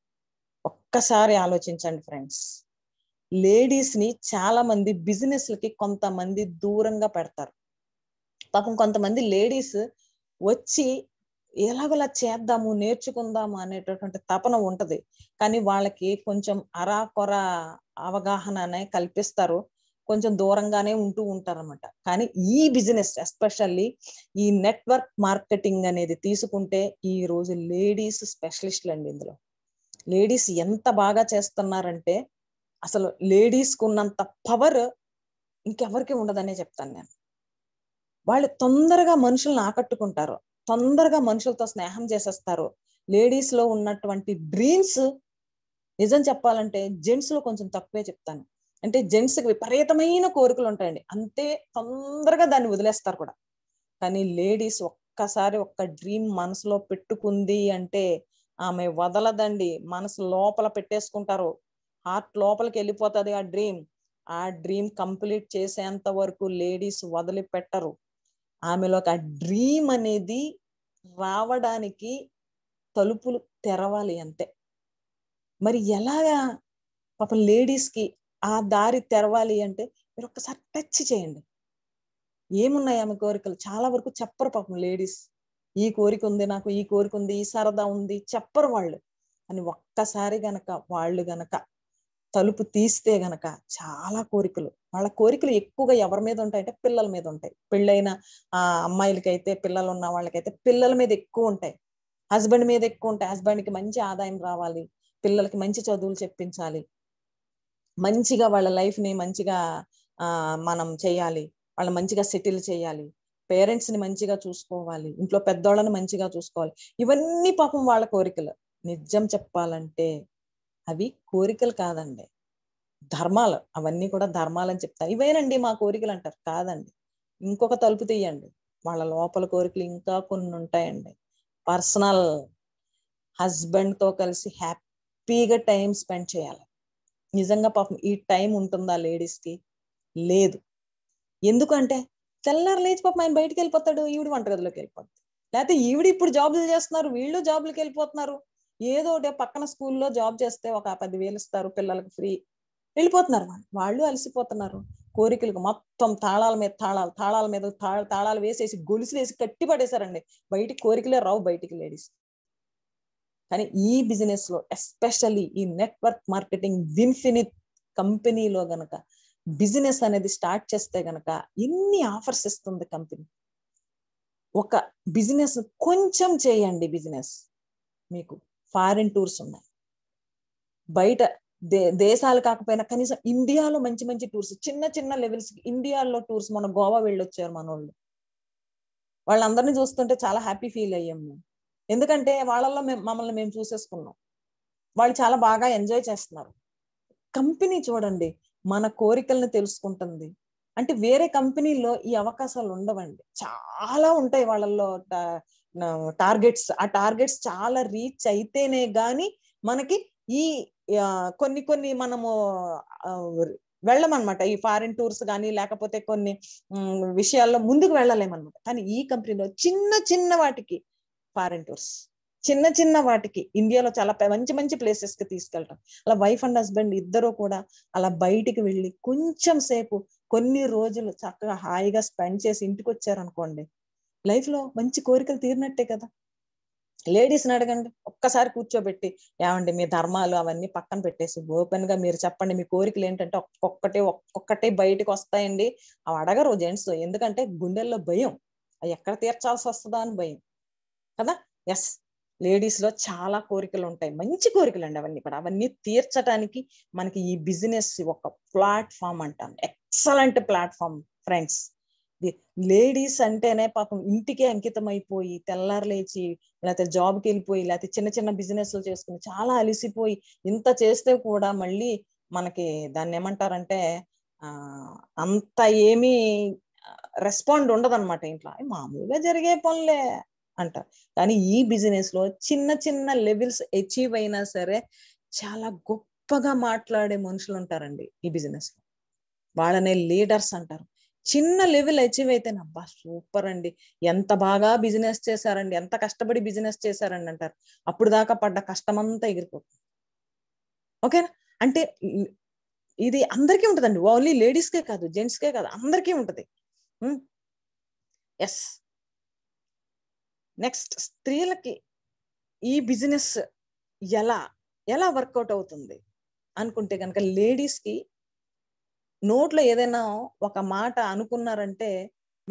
ఒక్కసారి ఆలోచించండి ఫ్రెండ్స్ లేడీస్ ని చాలా మంది బిజినెస్లకి కొంతమంది దూరంగా పెడతారు పాపం కొంతమంది లేడీస్ వచ్చి ఎలాగోలా చేద్దాము నేర్చుకుందాము అనేటటువంటి తపన ఉంటది కానీ వాళ్ళకి కొంచెం అవగాహన అనే కల్పిస్తారు కొంచెం దూరంగానే ఉంటూ ఉంటారన్నమాట కానీ ఈ బిజినెస్ ఎస్పెషల్లీ ఈ నెట్వర్క్ మార్కెటింగ్ అనేది తీసుకుంటే ఈ రోజు లేడీస్ స్పెషలిస్ట్లు అండి ఇందులో లేడీస్ ఎంత బాగా చేస్తున్నారంటే అసలు కు ఉన్నంత పవర్ ఇంకెవరికి ఉండదనే చెప్తాను నేను వాళ్ళు తొందరగా మనుషులను ఆకట్టుకుంటారు తొందరగా మనుషులతో స్నేహం చేసేస్తారు లేడీస్ లో ఉన్నటువంటి డ్రీమ్స్ నిజం చెప్పాలంటే జెంట్స్ లో కొంచెం తక్కువే చెప్తాను అంటే జెంట్స్ కి విపరీతమైన కోరికలు ఉంటాయండి అంతే తొందరగా దాన్ని వదిలేస్తారు కూడా కానీ లేడీస్ ఒక్కసారి ఒక్క డ్రీమ్ మనసులో పెట్టుకుంది అంటే ఆమె వదలదండి మనసు లోపల పెట్టేసుకుంటారు హార్ట్ లోపలికి వెళ్ళిపోతుంది ఆ డ్రీమ్ ఆ డ్రీమ్ కంప్లీట్ చేసేంత వరకు లేడీస్ వదిలిపెట్టరు ఆమెలో ఒక డ్రీమ్ అనేది రావడానికి తలుపులు తెరవాలి అంతే మరి ఎలాగా పాప లేడీస్కి ఆ దారి తెరవాలి అంటే మీరు ఒక్కసారి టచ్ చేయండి ఏమున్నాయి ఆమె కోరికలు చాలా వరకు చెప్పరు పాపం లేడీస్ ఈ కోరిక ఉంది నాకు ఈ కోరిక ఉంది ఈ సరదా ఉంది చెప్పరు వాళ్ళు అని ఒక్కసారి గనక వాళ్ళు గనక తలుపు తీస్తే గనక చాలా కోరికలు వాళ్ళ కోరికలు ఎక్కువగా ఎవరి మీద ఉంటాయంటే పిల్లల మీద ఉంటాయి పెళ్ళైన ఆ అమ్మాయిలకైతే పిల్లలు ఉన్న వాళ్ళకైతే పిల్లల మీద ఎక్కువ ఉంటాయి హస్బెండ్ మీద ఎక్కువ ఉంటాయి హస్బెండ్కి మంచి ఆదాయం రావాలి పిల్లలకి మంచి చదువులు చెప్పించాలి మంచిగా వాళ్ళ లైఫ్ని మంచిగా మనం చేయాలి వాళ్ళ మంచిగా సెటిల్ చేయాలి పేరెంట్స్ని మంచిగా చూసుకోవాలి ఇంట్లో పెద్దోళ్ళని మంచిగా చూసుకోవాలి ఇవన్నీ పాపం వాళ్ళ కోరికలు నిజం చెప్పాలంటే అవి కోరికలు కాదండి ధర్మాలు అవన్నీ కూడా ధర్మాలు అని చెప్తారు ఇవేనండి మా కోరికలు అంటారు కాదండి ఇంకొక తలుపు తీయండి వాళ్ళ లోపల కోరికలు ఇంకా కొన్ని ఉంటాయండి పర్సనల్ హస్బెండ్తో కలిసి హ్యాపీగా టైం స్పెండ్ చేయాలి నిజంగా పాపం ఈ టైం ఉంటుందా లేడీస్కి లేదు ఎందుకంటే తెల్లారు లేచి పాపం ఆయన బయటకు వెళ్ళిపోతాడు ఈవిడ వంటగదిలోకి వెళ్ళిపోతాడు లేకపోతే ఈవిడ ఇప్పుడు జాబులు చేస్తున్నారు వీళ్ళు జాబులకు వెళ్ళిపోతున్నారు ఏదో ఒకటే పక్కన స్కూల్లో జాబ్ చేస్తే ఒక పది వేలు ఇస్తారు పిల్లలకు ఫ్రీ వెళ్ళిపోతున్నారు వాళ్ళు వాళ్ళు అలసిపోతున్నారు కోరికలకు మొత్తం తాళాల మీద తాళాలు తాళాల మీద తాళాలు వేసేసి గొలుసులు వేసి కట్టి పడేశారండి బయటికి కోరికలే రావు బయటికి లేడీస్ కానీ ఈ బిజినెస్ లో ఎస్పెషల్లీ ఈ నెట్వర్క్ మార్కెటింగ్ విన్ఫినిట్ కంపెనీలో గనక బిజినెస్ అనేది స్టార్ట్ చేస్తే గనక ఎన్ని ఆఫర్స్ ఇస్తుంది కంపెనీ ఒక బిజినెస్ కొంచెం చేయండి బిజినెస్ మీకు ఫారిన్ టూర్స్ ఉన్నాయి బయట దే దేశాలు కాకపోయినా కనీసం ఇండియాలో మంచి మంచి టూర్స్ చిన్న చిన్న లెవెల్స్ ఇండియాలో టూర్స్ మన గోవా వెళ్ళొచ్చారు మనోళ్ళు వాళ్ళందరినీ చూస్తుంటే చాలా హ్యాపీ ఫీల్ అయ్యాం మేము ఎందుకంటే వాళ్ళల్లో మేము మమ్మల్ని మేము చూసేసుకున్నాం వాళ్ళు చాలా బాగా ఎంజాయ్ చేస్తున్నారు కంపెనీ చూడండి మన కోరికల్ని తెలుసుకుంటుంది అంటే వేరే కంపెనీలో ఈ అవకాశాలు ఉండవండి చాలా ఉంటాయి వాళ్ళల్లో టార్గెట్స్ ఆ టార్గెట్స్ చాలా రీచ్ అయితేనే గాని మనకి ఈ కొన్ని కొన్ని మనము వెళ్ళమన్నమాట ఈ ఫారిన్ టూర్స్ కానీ లేకపోతే కొన్ని విషయాల్లో ముందుకు వెళ్ళలేమన్నమాట కానీ ఈ కంపెనీలో చిన్న చిన్న వాటికి ఫారిన్ టూర్స్ చిన్న చిన్న వాటికి ఇండియాలో చాలా మంచి మంచి ప్లేసెస్ కి తీసుకెళ్ళటం అలా వైఫ్ అండ్ హస్బెండ్ ఇద్దరు కూడా అలా బయటికి వెళ్ళి కొంచెం సేపు కొన్ని రోజులు చక్కగా హాయిగా స్పెండ్ చేసి ఇంటికి వచ్చారనుకోండి లైఫ్ లో మంచి కోరికలు తీరినట్టే కదా లేడీస్ని అడగండి ఒక్కసారి కూర్చోబెట్టి ఏమండి మీ ధర్మాలు అవన్నీ పక్కన పెట్టేసి ఓపెన్ గా మీరు చెప్పండి మీ కోరికలు ఏంటంటే ఒక్కొక్కటి ఒక్కొక్కటి బయటకు వస్తాయండి అవి అడగరు జెంట్స్ ఎందుకంటే గుండెల్లో భయం అవి ఎక్కడ తీర్చాల్సి వస్తుందా అని భయం కదా ఎస్ లేడీస్ లో చాలా కోరికలు ఉంటాయి మంచి కోరికలు అండి అవన్నీ కూడా అవన్నీ తీర్చడానికి మనకి ఈ బిజినెస్ ఒక ప్లాట్ఫామ్ అంటాం ఎక్సలెంట్ ప్లాట్ఫామ్ ఫ్రెండ్స్ లేడీస్ అంటేనే పాపం ఇంటికే అంకితం అయిపోయి తెల్లారలేచి లేకపోతే జాబ్కి వెళ్ళిపోయి లేకపోతే చిన్న చిన్న బిజినెస్లు చేసుకుని చాలా అలిసిపోయి ఇంత చేస్తే కూడా మళ్ళీ మనకి దాన్ని ఏమంటారంటే అంత ఏమీ రెస్పాండ్ ఉండదన్నమాట ఇంట్లో మామూలుగా జరిగే పనులే అంటారు కానీ ఈ బిజినెస్ లో చిన్న చిన్న లెవెల్స్ అచీవ్ అయినా సరే చాలా గొప్పగా మాట్లాడే మనుషులు ఉంటారండి ఈ బిజినెస్ లో వాళ్ళనే లీడర్స్ అంటారు చిన్న లెవెల్ అచీవ్ అయితే అబ్బా సూపర్ అండి ఎంత బాగా బిజినెస్ చేశారండి ఎంత కష్టపడి బిజినెస్ చేశారండి అంటారు అప్పుడు దాకా పడ్డ కష్టమంతా ఎగిరిపోతుంది ఓకేనా అంటే ఇది అందరికీ ఉంటుందండి ఓన్లీ లేడీస్కే కాదు జెంట్స్కే కాదు అందరికీ ఉంటుంది ఎస్ నెక్స్ట్ స్త్రీలకి ఈ బిజినెస్ ఎలా ఎలా వర్కౌట్ అవుతుంది అనుకుంటే కనుక లేడీస్కి నోట్లో ఏదైనా ఒక మాట అనుకున్నారంటే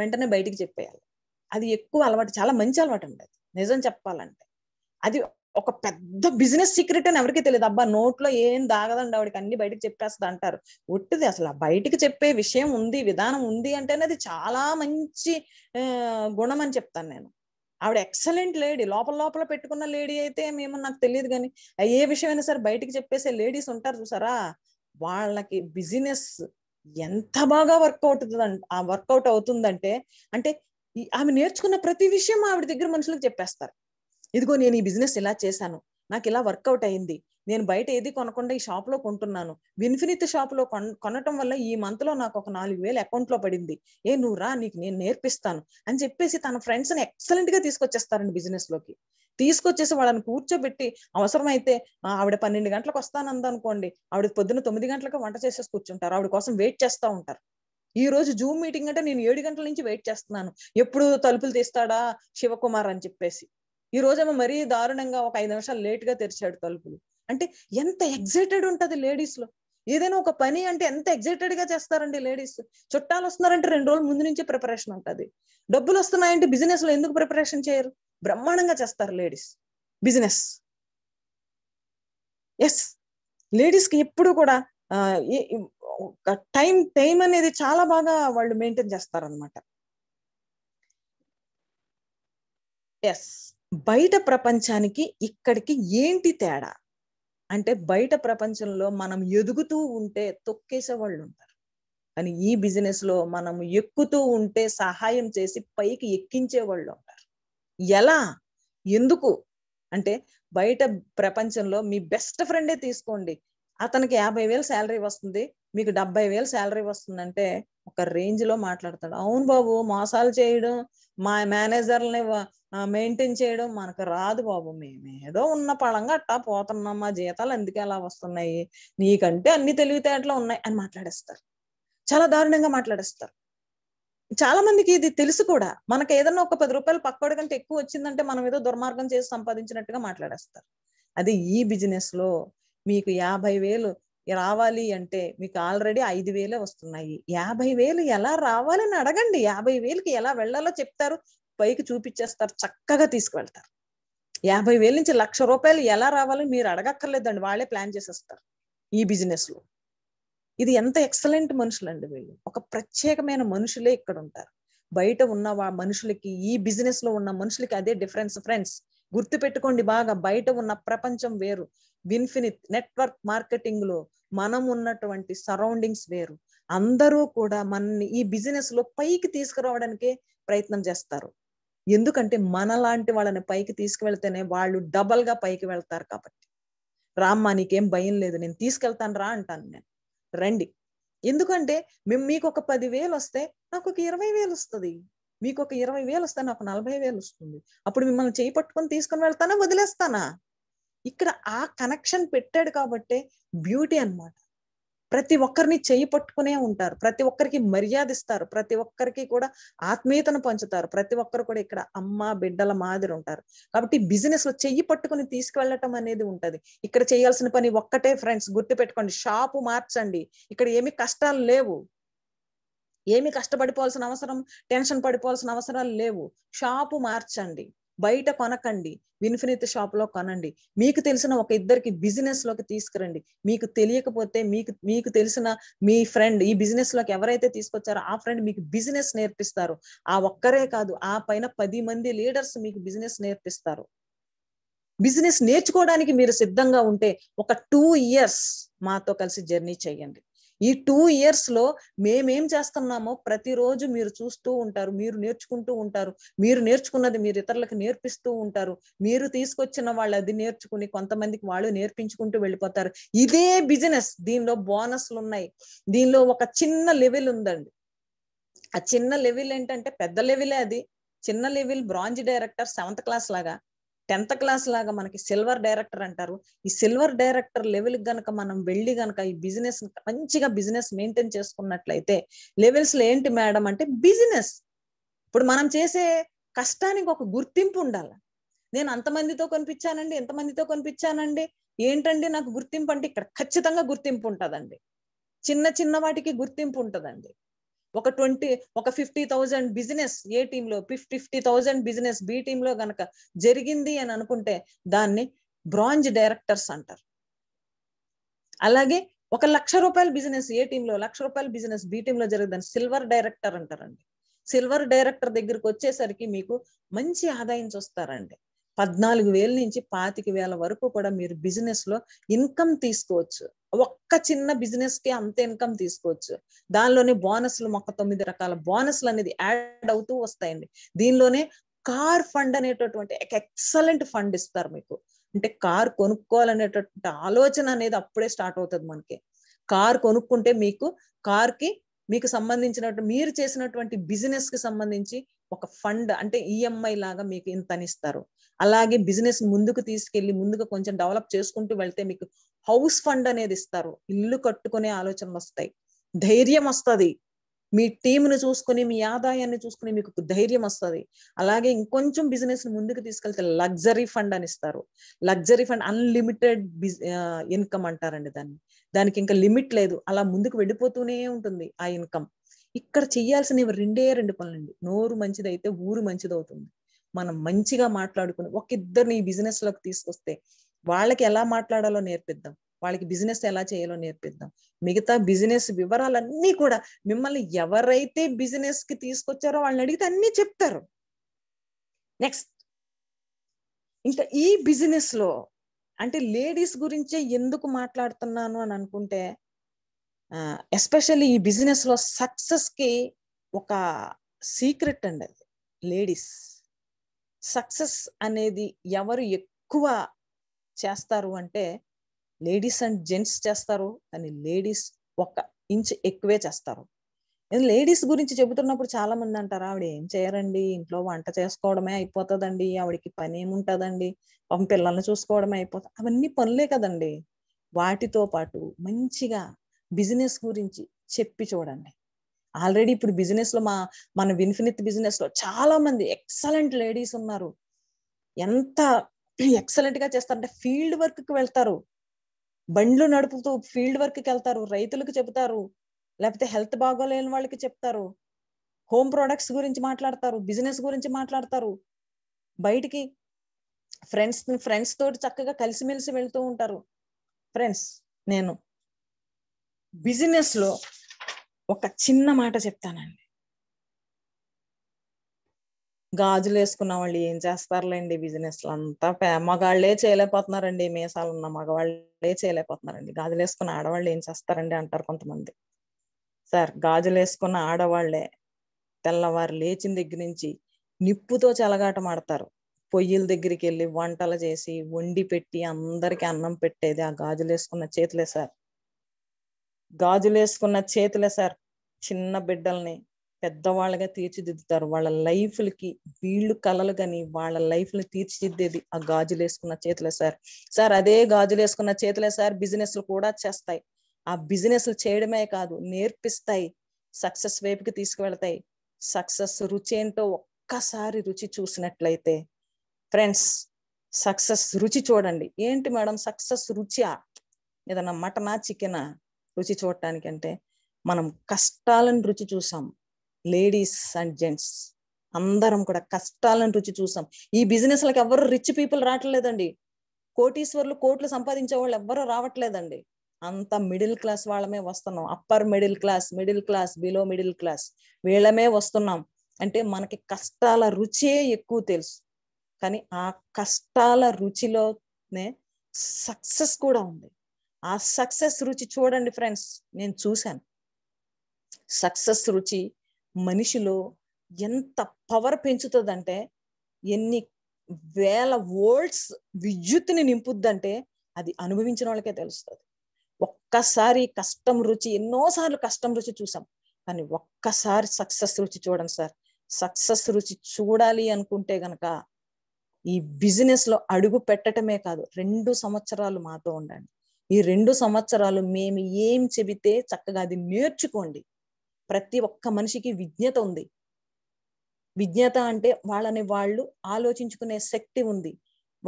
వెంటనే బయటికి చెప్పేయాలి అది ఎక్కువ అలవాటు చాలా మంచి అలవాటు అండి అది నిజం చెప్పాలంటే అది ఒక పెద్ద బిజినెస్ సీక్రెట్ అని ఎవరికీ తెలియదు అబ్బా నోట్లో ఏం దాగదండి ఆవిడకి అన్ని బయటకు చెప్పేస్తుంది అంటారు ఒట్టిది అసలు బయటికి చెప్పే విషయం ఉంది విధానం ఉంది అంటేనే అది చాలా మంచి గుణం అని చెప్తాను నేను ఆవిడ ఎక్సలెంట్ లేడీ లోపల లోపల పెట్టుకున్న లేడీ అయితే మేము నాకు తెలియదు కానీ ఏ విషయమైనా సరే బయటికి చెప్పేసే లేడీస్ ఉంటారు చూసారా వాళ్ళకి బిజినెస్ ఎంత బాగా వర్కౌట్ ఆ వర్కౌట్ అవుతుందంటే అంటే ఆమె నేర్చుకున్న ప్రతి విషయం ఆవిడ దగ్గర మనుషులకు చెప్పేస్తారు ఇదిగో నేను ఈ బిజినెస్ ఇలా చేశాను నాకు ఇలా వర్కౌట్ అయింది నేను బయట ఏది కొనకుండా ఈ షాప్ లో కొంటున్నాను విన్ఫినిత్ షాప్ లో కొనటం వల్ల ఈ మంత్ లో నాకు ఒక నాలుగు వేలు అకౌంట్ లో పడింది ఏ నువ్వు రా నీకు నేను నేర్పిస్తాను అని చెప్పేసి తన ఫ్రెండ్స్ ని ఎక్సలెంట్ గా తీసుకొచ్చేస్తారండి బిజినెస్ లోకి తీసుకొచ్చేసి వాళ్ళని కూర్చోబెట్టి అవసరమైతే ఆవిడ పన్నెండు గంటలకు వస్తానందనుకోండి ఆవిడ పొద్దున్న తొమ్మిది గంటలకు వంట చేసేసి కూర్చుంటారు ఆవిడ కోసం వెయిట్ చేస్తూ ఉంటారు ఈ రోజు జూమ్ మీటింగ్ అంటే నేను ఏడు గంటల నుంచి వెయిట్ చేస్తున్నాను ఎప్పుడు తలుపులు తీస్తాడా శివకుమార్ అని చెప్పేసి ఈ రోజేమో మరీ దారుణంగా ఒక ఐదు నిమిషాలు లేట్ గా తెరిచాడు తలుపులు అంటే ఎంత ఎగ్జైటెడ్ ఉంటుంది లేడీస్ లో ఏదైనా ఒక పని అంటే ఎంత ఎగ్జైటెడ్ గా చేస్తారండి లేడీస్ చుట్టాలు వస్తున్నారంటే రెండు రోజుల ముందు నుంచే ప్రిపరేషన్ ఉంటుంది డబ్బులు వస్తున్నాయంటే బిజినెస్ లో ఎందుకు ప్రిపరేషన్ చేయరు బ్రహ్మాండంగా చేస్తారు లేడీస్ బిజినెస్ ఎస్ లేడీస్ కి ఎప్పుడు కూడా టైం టైం అనేది చాలా బాగా వాళ్ళు మెయింటైన్ చేస్తారనమాట ఎస్ బయట ప్రపంచానికి ఇక్కడికి ఏంటి తేడా అంటే బయట ప్రపంచంలో మనం ఎదుగుతూ ఉంటే తొక్కేసే వాళ్ళు ఉంటారు కానీ ఈ బిజినెస్ లో మనం ఎక్కుతూ ఉంటే సహాయం చేసి పైకి ఎక్కించే వాళ్ళు ఉంటారు ఎలా ఎందుకు అంటే బయట ప్రపంచంలో మీ బెస్ట్ ఫ్రెండే తీసుకోండి అతనికి యాభై వేలు శాలరీ వస్తుంది మీకు డెబ్బై వేలు శాలరీ వస్తుందంటే ఒక రేంజ్ లో మాట్లాడతాడు అవును బాబు మోసాలు చేయడం మా మేనేజర్ని మెయింటైన్ చేయడం మనకు రాదు బాబు మేము ఏదో ఉన్న పడంగా అట్టా పోతున్నాం మా జీతాలు ఎందుకు ఎలా వస్తున్నాయి నీకంటే అన్ని తెలివితేటలు ఉన్నాయి అని మాట్లాడేస్తారు చాలా దారుణంగా మాట్లాడేస్తారు చాలా మందికి ఇది తెలుసు కూడా మనకు ఏదన్నా ఒక పది రూపాయలు పక్కోడి కంటే ఎక్కువ వచ్చిందంటే మనం ఏదో దుర్మార్గం చేసి సంపాదించినట్టుగా మాట్లాడేస్తారు అది ఈ బిజినెస్ లో మీకు యాభై వేలు రావాలి అంటే మీకు ఆల్రెడీ ఐదు వేలే వస్తున్నాయి యాభై వేలు ఎలా రావాలని అడగండి యాభై వేలకి ఎలా వెళ్ళాలో చెప్తారు పైకి చూపించేస్తారు చక్కగా తీసుకువెళ్తారు యాభై వేల నుంచి లక్ష రూపాయలు ఎలా రావాలని మీరు అడగక్కర్లేదండి వాళ్ళే ప్లాన్ చేసేస్తారు ఈ బిజినెస్ లో ఇది ఎంత ఎక్సలెంట్ మనుషులండి వీళ్ళు ఒక ప్రత్యేకమైన మనుషులే ఇక్కడ ఉంటారు బయట ఉన్న మనుషులకి ఈ బిజినెస్ లో ఉన్న మనుషులకి అదే డిఫరెన్స్ ఫ్రెండ్స్ గుర్తుపెట్టుకోండి బాగా బయట ఉన్న ప్రపంచం వేరు విన్ఫినిత్ నెట్వర్క్ మార్కెటింగ్ లో మనం ఉన్నటువంటి సరౌండింగ్స్ వేరు అందరూ కూడా మనని ఈ బిజినెస్ లో పైకి తీసుకురావడానికే ప్రయత్నం చేస్తారు ఎందుకంటే మనలాంటి వాళ్ళని పైకి తీసుకువెళ్తేనే వాళ్ళు డబల్ గా పైకి వెళ్తారు కాబట్టి రామ్మా నీకేం భయం లేదు నేను తీసుకెళ్తాను రా అంటాను నేను రండి ఎందుకంటే మేము మీకు ఒక పది వేలు వస్తే నాకు ఒక ఇరవై వేలు వస్తుంది మీకు ఒక ఇరవై వేలు వస్తాను నాకు నలభై వేలు వస్తుంది అప్పుడు మిమ్మల్ని చేయి పట్టుకొని తీసుకుని వెళ్తానా వదిలేస్తానా ఇక్కడ ఆ కనెక్షన్ పెట్టాడు కాబట్టే బ్యూటీ అనమాట ప్రతి ఒక్కరిని చేయి పట్టుకునే ఉంటారు ప్రతి ఒక్కరికి మర్యాద ఇస్తారు ప్రతి ఒక్కరికి కూడా ఆత్మీయతను పంచుతారు ప్రతి ఒక్కరు కూడా ఇక్కడ అమ్మ బిడ్డల మాదిరి ఉంటారు కాబట్టి బిజినెస్ లో చెయ్యి పట్టుకుని తీసుకువెళ్ళటం అనేది ఉంటది ఇక్కడ చేయాల్సిన పని ఒక్కటే ఫ్రెండ్స్ పెట్టుకోండి షాపు మార్చండి ఇక్కడ ఏమి కష్టాలు లేవు ఏమి కష్టపడిపోవాల్సిన అవసరం టెన్షన్ పడిపోవాల్సిన అవసరాలు లేవు షాపు మార్చండి బయట కొనకండి విన్ఫినిత్ షాప్ లో కొనండి మీకు తెలిసిన ఒక ఇద్దరికి బిజినెస్ లోకి తీసుకురండి మీకు తెలియకపోతే మీకు మీకు తెలిసిన మీ ఫ్రెండ్ ఈ బిజినెస్ లోకి ఎవరైతే తీసుకొచ్చారో ఆ ఫ్రెండ్ మీకు బిజినెస్ నేర్పిస్తారు ఆ ఒక్కరే కాదు ఆ పైన పది మంది లీడర్స్ మీకు బిజినెస్ నేర్పిస్తారు బిజినెస్ నేర్చుకోవడానికి మీరు సిద్ధంగా ఉంటే ఒక టూ ఇయర్స్ మాతో కలిసి జర్నీ చేయండి ఈ టూ ఇయర్స్ లో మేమేం చేస్తున్నామో ప్రతిరోజు మీరు చూస్తూ ఉంటారు మీరు నేర్చుకుంటూ ఉంటారు మీరు నేర్చుకున్నది మీరు ఇతరులకు నేర్పిస్తూ ఉంటారు మీరు తీసుకొచ్చిన వాళ్ళు అది నేర్చుకుని కొంతమందికి వాళ్ళు నేర్పించుకుంటూ వెళ్ళిపోతారు ఇదే బిజినెస్ దీనిలో బోనస్లు ఉన్నాయి దీనిలో ఒక చిన్న లెవెల్ ఉందండి ఆ చిన్న లెవెల్ ఏంటంటే పెద్ద లెవెలే అది చిన్న level bronze director seventh class లాగా టెన్త్ క్లాస్ లాగా మనకి సిల్వర్ డైరెక్టర్ అంటారు ఈ సిల్వర్ డైరెక్టర్ లెవెల్ గనక మనం వెళ్ళి గనక ఈ బిజినెస్ మంచిగా బిజినెస్ మెయింటైన్ చేసుకున్నట్లయితే లెవెల్స్ లో ఏంటి మేడం అంటే బిజినెస్ ఇప్పుడు మనం చేసే కష్టానికి ఒక గుర్తింపు ఉండాలి నేను అంతమందితో కొనిపించానండి ఎంతమందితో కొనిపించానండి ఏంటండి నాకు గుర్తింపు అంటే ఇక్కడ ఖచ్చితంగా గుర్తింపు ఉంటుందండి చిన్న చిన్న వాటికి గుర్తింపు ఉంటుందండి ఒక ట్వంటీ ఒక ఫిఫ్టీ థౌజండ్ బిజినెస్ ఏ టీంలో ఫిఫ్టీ థౌజండ్ బిజినెస్ బి టీంలో గనక జరిగింది అని అనుకుంటే దాన్ని బ్రాంజ్ డైరెక్టర్స్ అంటారు అలాగే ఒక లక్ష రూపాయల బిజినెస్ ఏ టీంలో లక్ష రూపాయల బిజినెస్ బి టీంలో జరిగిందని సిల్వర్ డైరెక్టర్ అంటారండి సిల్వర్ డైరెక్టర్ దగ్గరికి వచ్చేసరికి మీకు మంచి ఆదాయం చూస్తారండి పద్నాలుగు వేల నుంచి పాతిక వేల వరకు కూడా మీరు బిజినెస్ లో ఇన్కమ్ తీసుకోవచ్చు ఒక్క చిన్న బిజినెస్ కి అంత ఇన్కమ్ తీసుకోవచ్చు దానిలోనే బోనస్లు మొక్క తొమ్మిది రకాల బోనస్లు అనేది యాడ్ అవుతూ వస్తాయండి దీనిలోనే కార్ ఫండ్ అనేటటువంటి ఎక్సలెంట్ ఫండ్ ఇస్తారు మీకు అంటే కార్ కొనుక్కోవాలనేటటువంటి ఆలోచన అనేది అప్పుడే స్టార్ట్ అవుతుంది మనకి కార్ కొనుక్కుంటే మీకు కార్ కి మీకు సంబంధించిన మీరు చేసినటువంటి బిజినెస్ కి సంబంధించి ఒక ఫండ్ అంటే ఈఎంఐ e లాగా మీకు ఇంతనిస్తారు అలాగే బిజినెస్ ముందుకు తీసుకెళ్లి ముందుకు కొంచెం డెవలప్ చేసుకుంటూ వెళ్తే మీకు హౌస్ ఫండ్ అనేది ఇస్తారు ఇల్లు కట్టుకునే ఆలోచనలు వస్తాయి ధైర్యం వస్తుంది మీ టీంను చూసుకుని మీ ఆదాయాన్ని చూసుకుని మీకు ధైర్యం వస్తుంది అలాగే ఇంకొంచెం బిజినెస్ ముందుకు తీసుకెళ్తే లగ్జరీ ఫండ్ అని ఇస్తారు లగ్జరీ ఫండ్ అన్లిమిటెడ్ ఇన్కమ్ అంటారండి దాన్ని దానికి ఇంకా లిమిట్ లేదు అలా ముందుకు వెళ్ళిపోతూనే ఉంటుంది ఆ ఇన్కమ్ ఇక్కడ చేయాల్సిన రెండే రెండు పనులండి నోరు మంచిది అయితే ఊరు మంచిది అవుతుంది మనం మంచిగా మాట్లాడుకుని ఒక ఇద్దరిని ఈ బిజినెస్ లోకి తీసుకొస్తే వాళ్ళకి ఎలా మాట్లాడాలో నేర్పిద్దాం వాళ్ళకి బిజినెస్ ఎలా చేయాలో నేర్పిద్దాం మిగతా బిజినెస్ వివరాలన్నీ కూడా మిమ్మల్ని ఎవరైతే బిజినెస్ కి తీసుకొచ్చారో వాళ్ళని అడిగితే అన్ని చెప్తారు నెక్స్ట్ ఇంకా ఈ బిజినెస్ లో అంటే లేడీస్ గురించే ఎందుకు మాట్లాడుతున్నాను అని అనుకుంటే ఎస్పెషల్లీ ఈ బిజినెస్ లో సక్సెస్ కి ఒక సీక్రెట్ అండి అది లేడీస్ సక్సెస్ అనేది ఎవరు ఎక్కువ చేస్తారు అంటే లేడీస్ అండ్ జెంట్స్ చేస్తారు కానీ లేడీస్ ఒక ఇంచ్ ఎక్కువే చేస్తారు లేడీస్ గురించి చెబుతున్నప్పుడు చాలా మంది అంటారు ఆవిడ ఏం చేయరండి ఇంట్లో వంట చేసుకోవడమే అయిపోతుందండి ఆవిడకి పని ఏముంటుందండి పాపం పిల్లల్ని చూసుకోవడమే అయిపోతుంది అవన్నీ పనులే కదండి వాటితో పాటు మంచిగా బిజినెస్ గురించి చెప్పి చూడండి ఆల్రెడీ ఇప్పుడు బిజినెస్ లో మా మన విన్ఫినిత్ బిజినెస్ లో చాలా మంది ఎక్సలెంట్ లేడీస్ ఉన్నారు ఎంత ఎక్సలెంట్ గా చేస్తారంటే ఫీల్డ్ వర్క్ కి వెళ్తారు బండ్లు నడుపుతూ ఫీల్డ్ వర్క్ కి వెళ్తారు రైతులకు చెబుతారు లేకపోతే హెల్త్ బాగోలేని వాళ్ళకి చెప్తారు హోమ్ ప్రొడక్ట్స్ గురించి మాట్లాడతారు బిజినెస్ గురించి మాట్లాడతారు బయటికి ఫ్రెండ్స్ ఫ్రెండ్స్ తోటి చక్కగా కలిసిమెలిసి వెళ్తూ ఉంటారు ఫ్రెండ్స్ నేను బిజినెస్ లో ఒక చిన్న మాట చెప్తానండి గాజులు వేసుకున్న వాళ్ళు ఏం చేస్తారులేండి బిజినెస్ అంతా మగాళ్ళే చేయలేకపోతున్నారండి మీసాలు ఉన్న మగవాళ్ళే చేయలేకపోతున్నారండి గాజులు వేసుకున్న ఆడవాళ్ళు ఏం చేస్తారండి అంటారు కొంతమంది సార్ గాజులు వేసుకున్న ఆడవాళ్ళే తెల్లవారు లేచిన దగ్గర నుంచి నిప్పుతో చెలగాట మాడతారు పొయ్యిల దగ్గరికి వెళ్ళి వంటలు చేసి వండి పెట్టి అందరికి అన్నం పెట్టేది ఆ గాజులు వేసుకున్న చేతులే సార్ గాజులేసుకున్న చేతులే సార్ చిన్న బిడ్డల్ని పెద్దవాళ్ళగా తీర్చిదిద్దుతారు వాళ్ళ లైఫ్లకి వీళ్ళు కలలు కానీ వాళ్ళ లైఫ్ని తీర్చిదిద్దేది ఆ గాజులు వేసుకున్న చేతులే సార్ సార్ అదే గాజులు వేసుకున్న చేతులే సార్ బిజినెస్లు కూడా చేస్తాయి ఆ బిజినెస్లు చేయడమే కాదు నేర్పిస్తాయి సక్సెస్ వైపుకి తీసుకువెళ్తాయి సక్సెస్ రుచి ఏంటో ఒక్కసారి రుచి చూసినట్లయితే ఫ్రెండ్స్ సక్సెస్ రుచి చూడండి ఏంటి మేడం సక్సెస్ రుచియా ఏదన్నా మటనా చికెనా రుచి చూడటానికంటే మనం కష్టాలను రుచి చూసాం లేడీస్ అండ్ జెంట్స్ అందరం కూడా కష్టాలను రుచి చూసాం ఈ బిజినెస్లకు ఎవరు రిచ్ పీపుల్ రావట్లేదండి కోటీశ్వర్లు కోట్లు సంపాదించే వాళ్ళు ఎవరు రావట్లేదండి అంత మిడిల్ క్లాస్ వాళ్ళమే వస్తున్నాం upper middle class middle class below middle class వీళ్ళమే వస్తున్నాం అంటే మనకి కష్టాల రుచే ఎక్కువ తెలుసు కానీ ఆ కష్టాల రుచిలోనే సక్సెస్ కూడా ఉంది ఆ సక్సెస్ రుచి చూడండి ఫ్రెండ్స్ నేను చూశాను సక్సెస్ రుచి మనిషిలో ఎంత పవర్ పెంచుతుందంటే ఎన్ని వేల వోల్ట్స్ విద్యుత్ని నింపుద్దంటే అది అనుభవించిన వాళ్ళకే తెలుస్తుంది ఒక్కసారి కష్టం రుచి ఎన్నోసార్లు కష్టం రుచి చూసాం కానీ ఒక్కసారి సక్సెస్ రుచి చూడండి సార్ సక్సెస్ రుచి చూడాలి అనుకుంటే గనక ఈ బిజినెస్లో అడుగు పెట్టడమే కాదు రెండు సంవత్సరాలు మాతో ఉండండి ఈ రెండు సంవత్సరాలు మేము ఏం చెబితే చక్కగా అది నేర్చుకోండి ప్రతి ఒక్క మనిషికి విజ్ఞత ఉంది విజ్ఞత అంటే వాళ్ళని వాళ్ళు ఆలోచించుకునే శక్తి ఉంది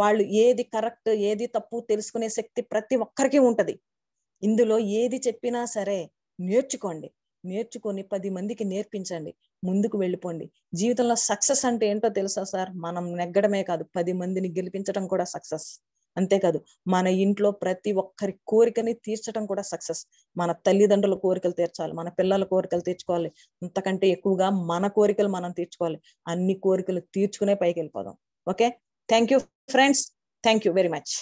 వాళ్ళు ఏది కరెక్ట్ ఏది తప్పు తెలుసుకునే శక్తి ప్రతి ఒక్కరికి ఉంటది ఇందులో ఏది చెప్పినా సరే నేర్చుకోండి నేర్చుకొని పది మందికి నేర్పించండి ముందుకు వెళ్ళిపోండి జీవితంలో సక్సెస్ అంటే ఏంటో తెలుసా సార్ మనం నెగ్గడమే కాదు పది మందిని గెలిపించడం కూడా సక్సెస్ అంతేకాదు మన ఇంట్లో ప్రతి ఒక్కరి కోరికని తీర్చడం కూడా సక్సెస్ మన తల్లిదండ్రుల కోరికలు తీర్చాలి మన పిల్లల కోరికలు తీర్చుకోవాలి ఇంతకంటే ఎక్కువగా మన కోరికలు మనం తీర్చుకోవాలి అన్ని కోరికలు తీర్చుకునే పైకి వెళ్ళిపోదాం okay thank you friends thank you very much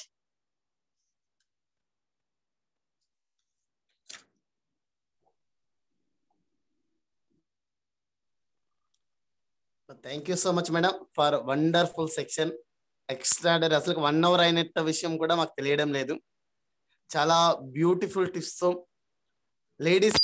thank you so much madam for wonderful section అంటే అసలు వన్ అవర్ అయినట్టు విషయం కూడా మాకు తెలియడం లేదు చాలా బ్యూటిఫుల్ టిప్స్తో లేడీస్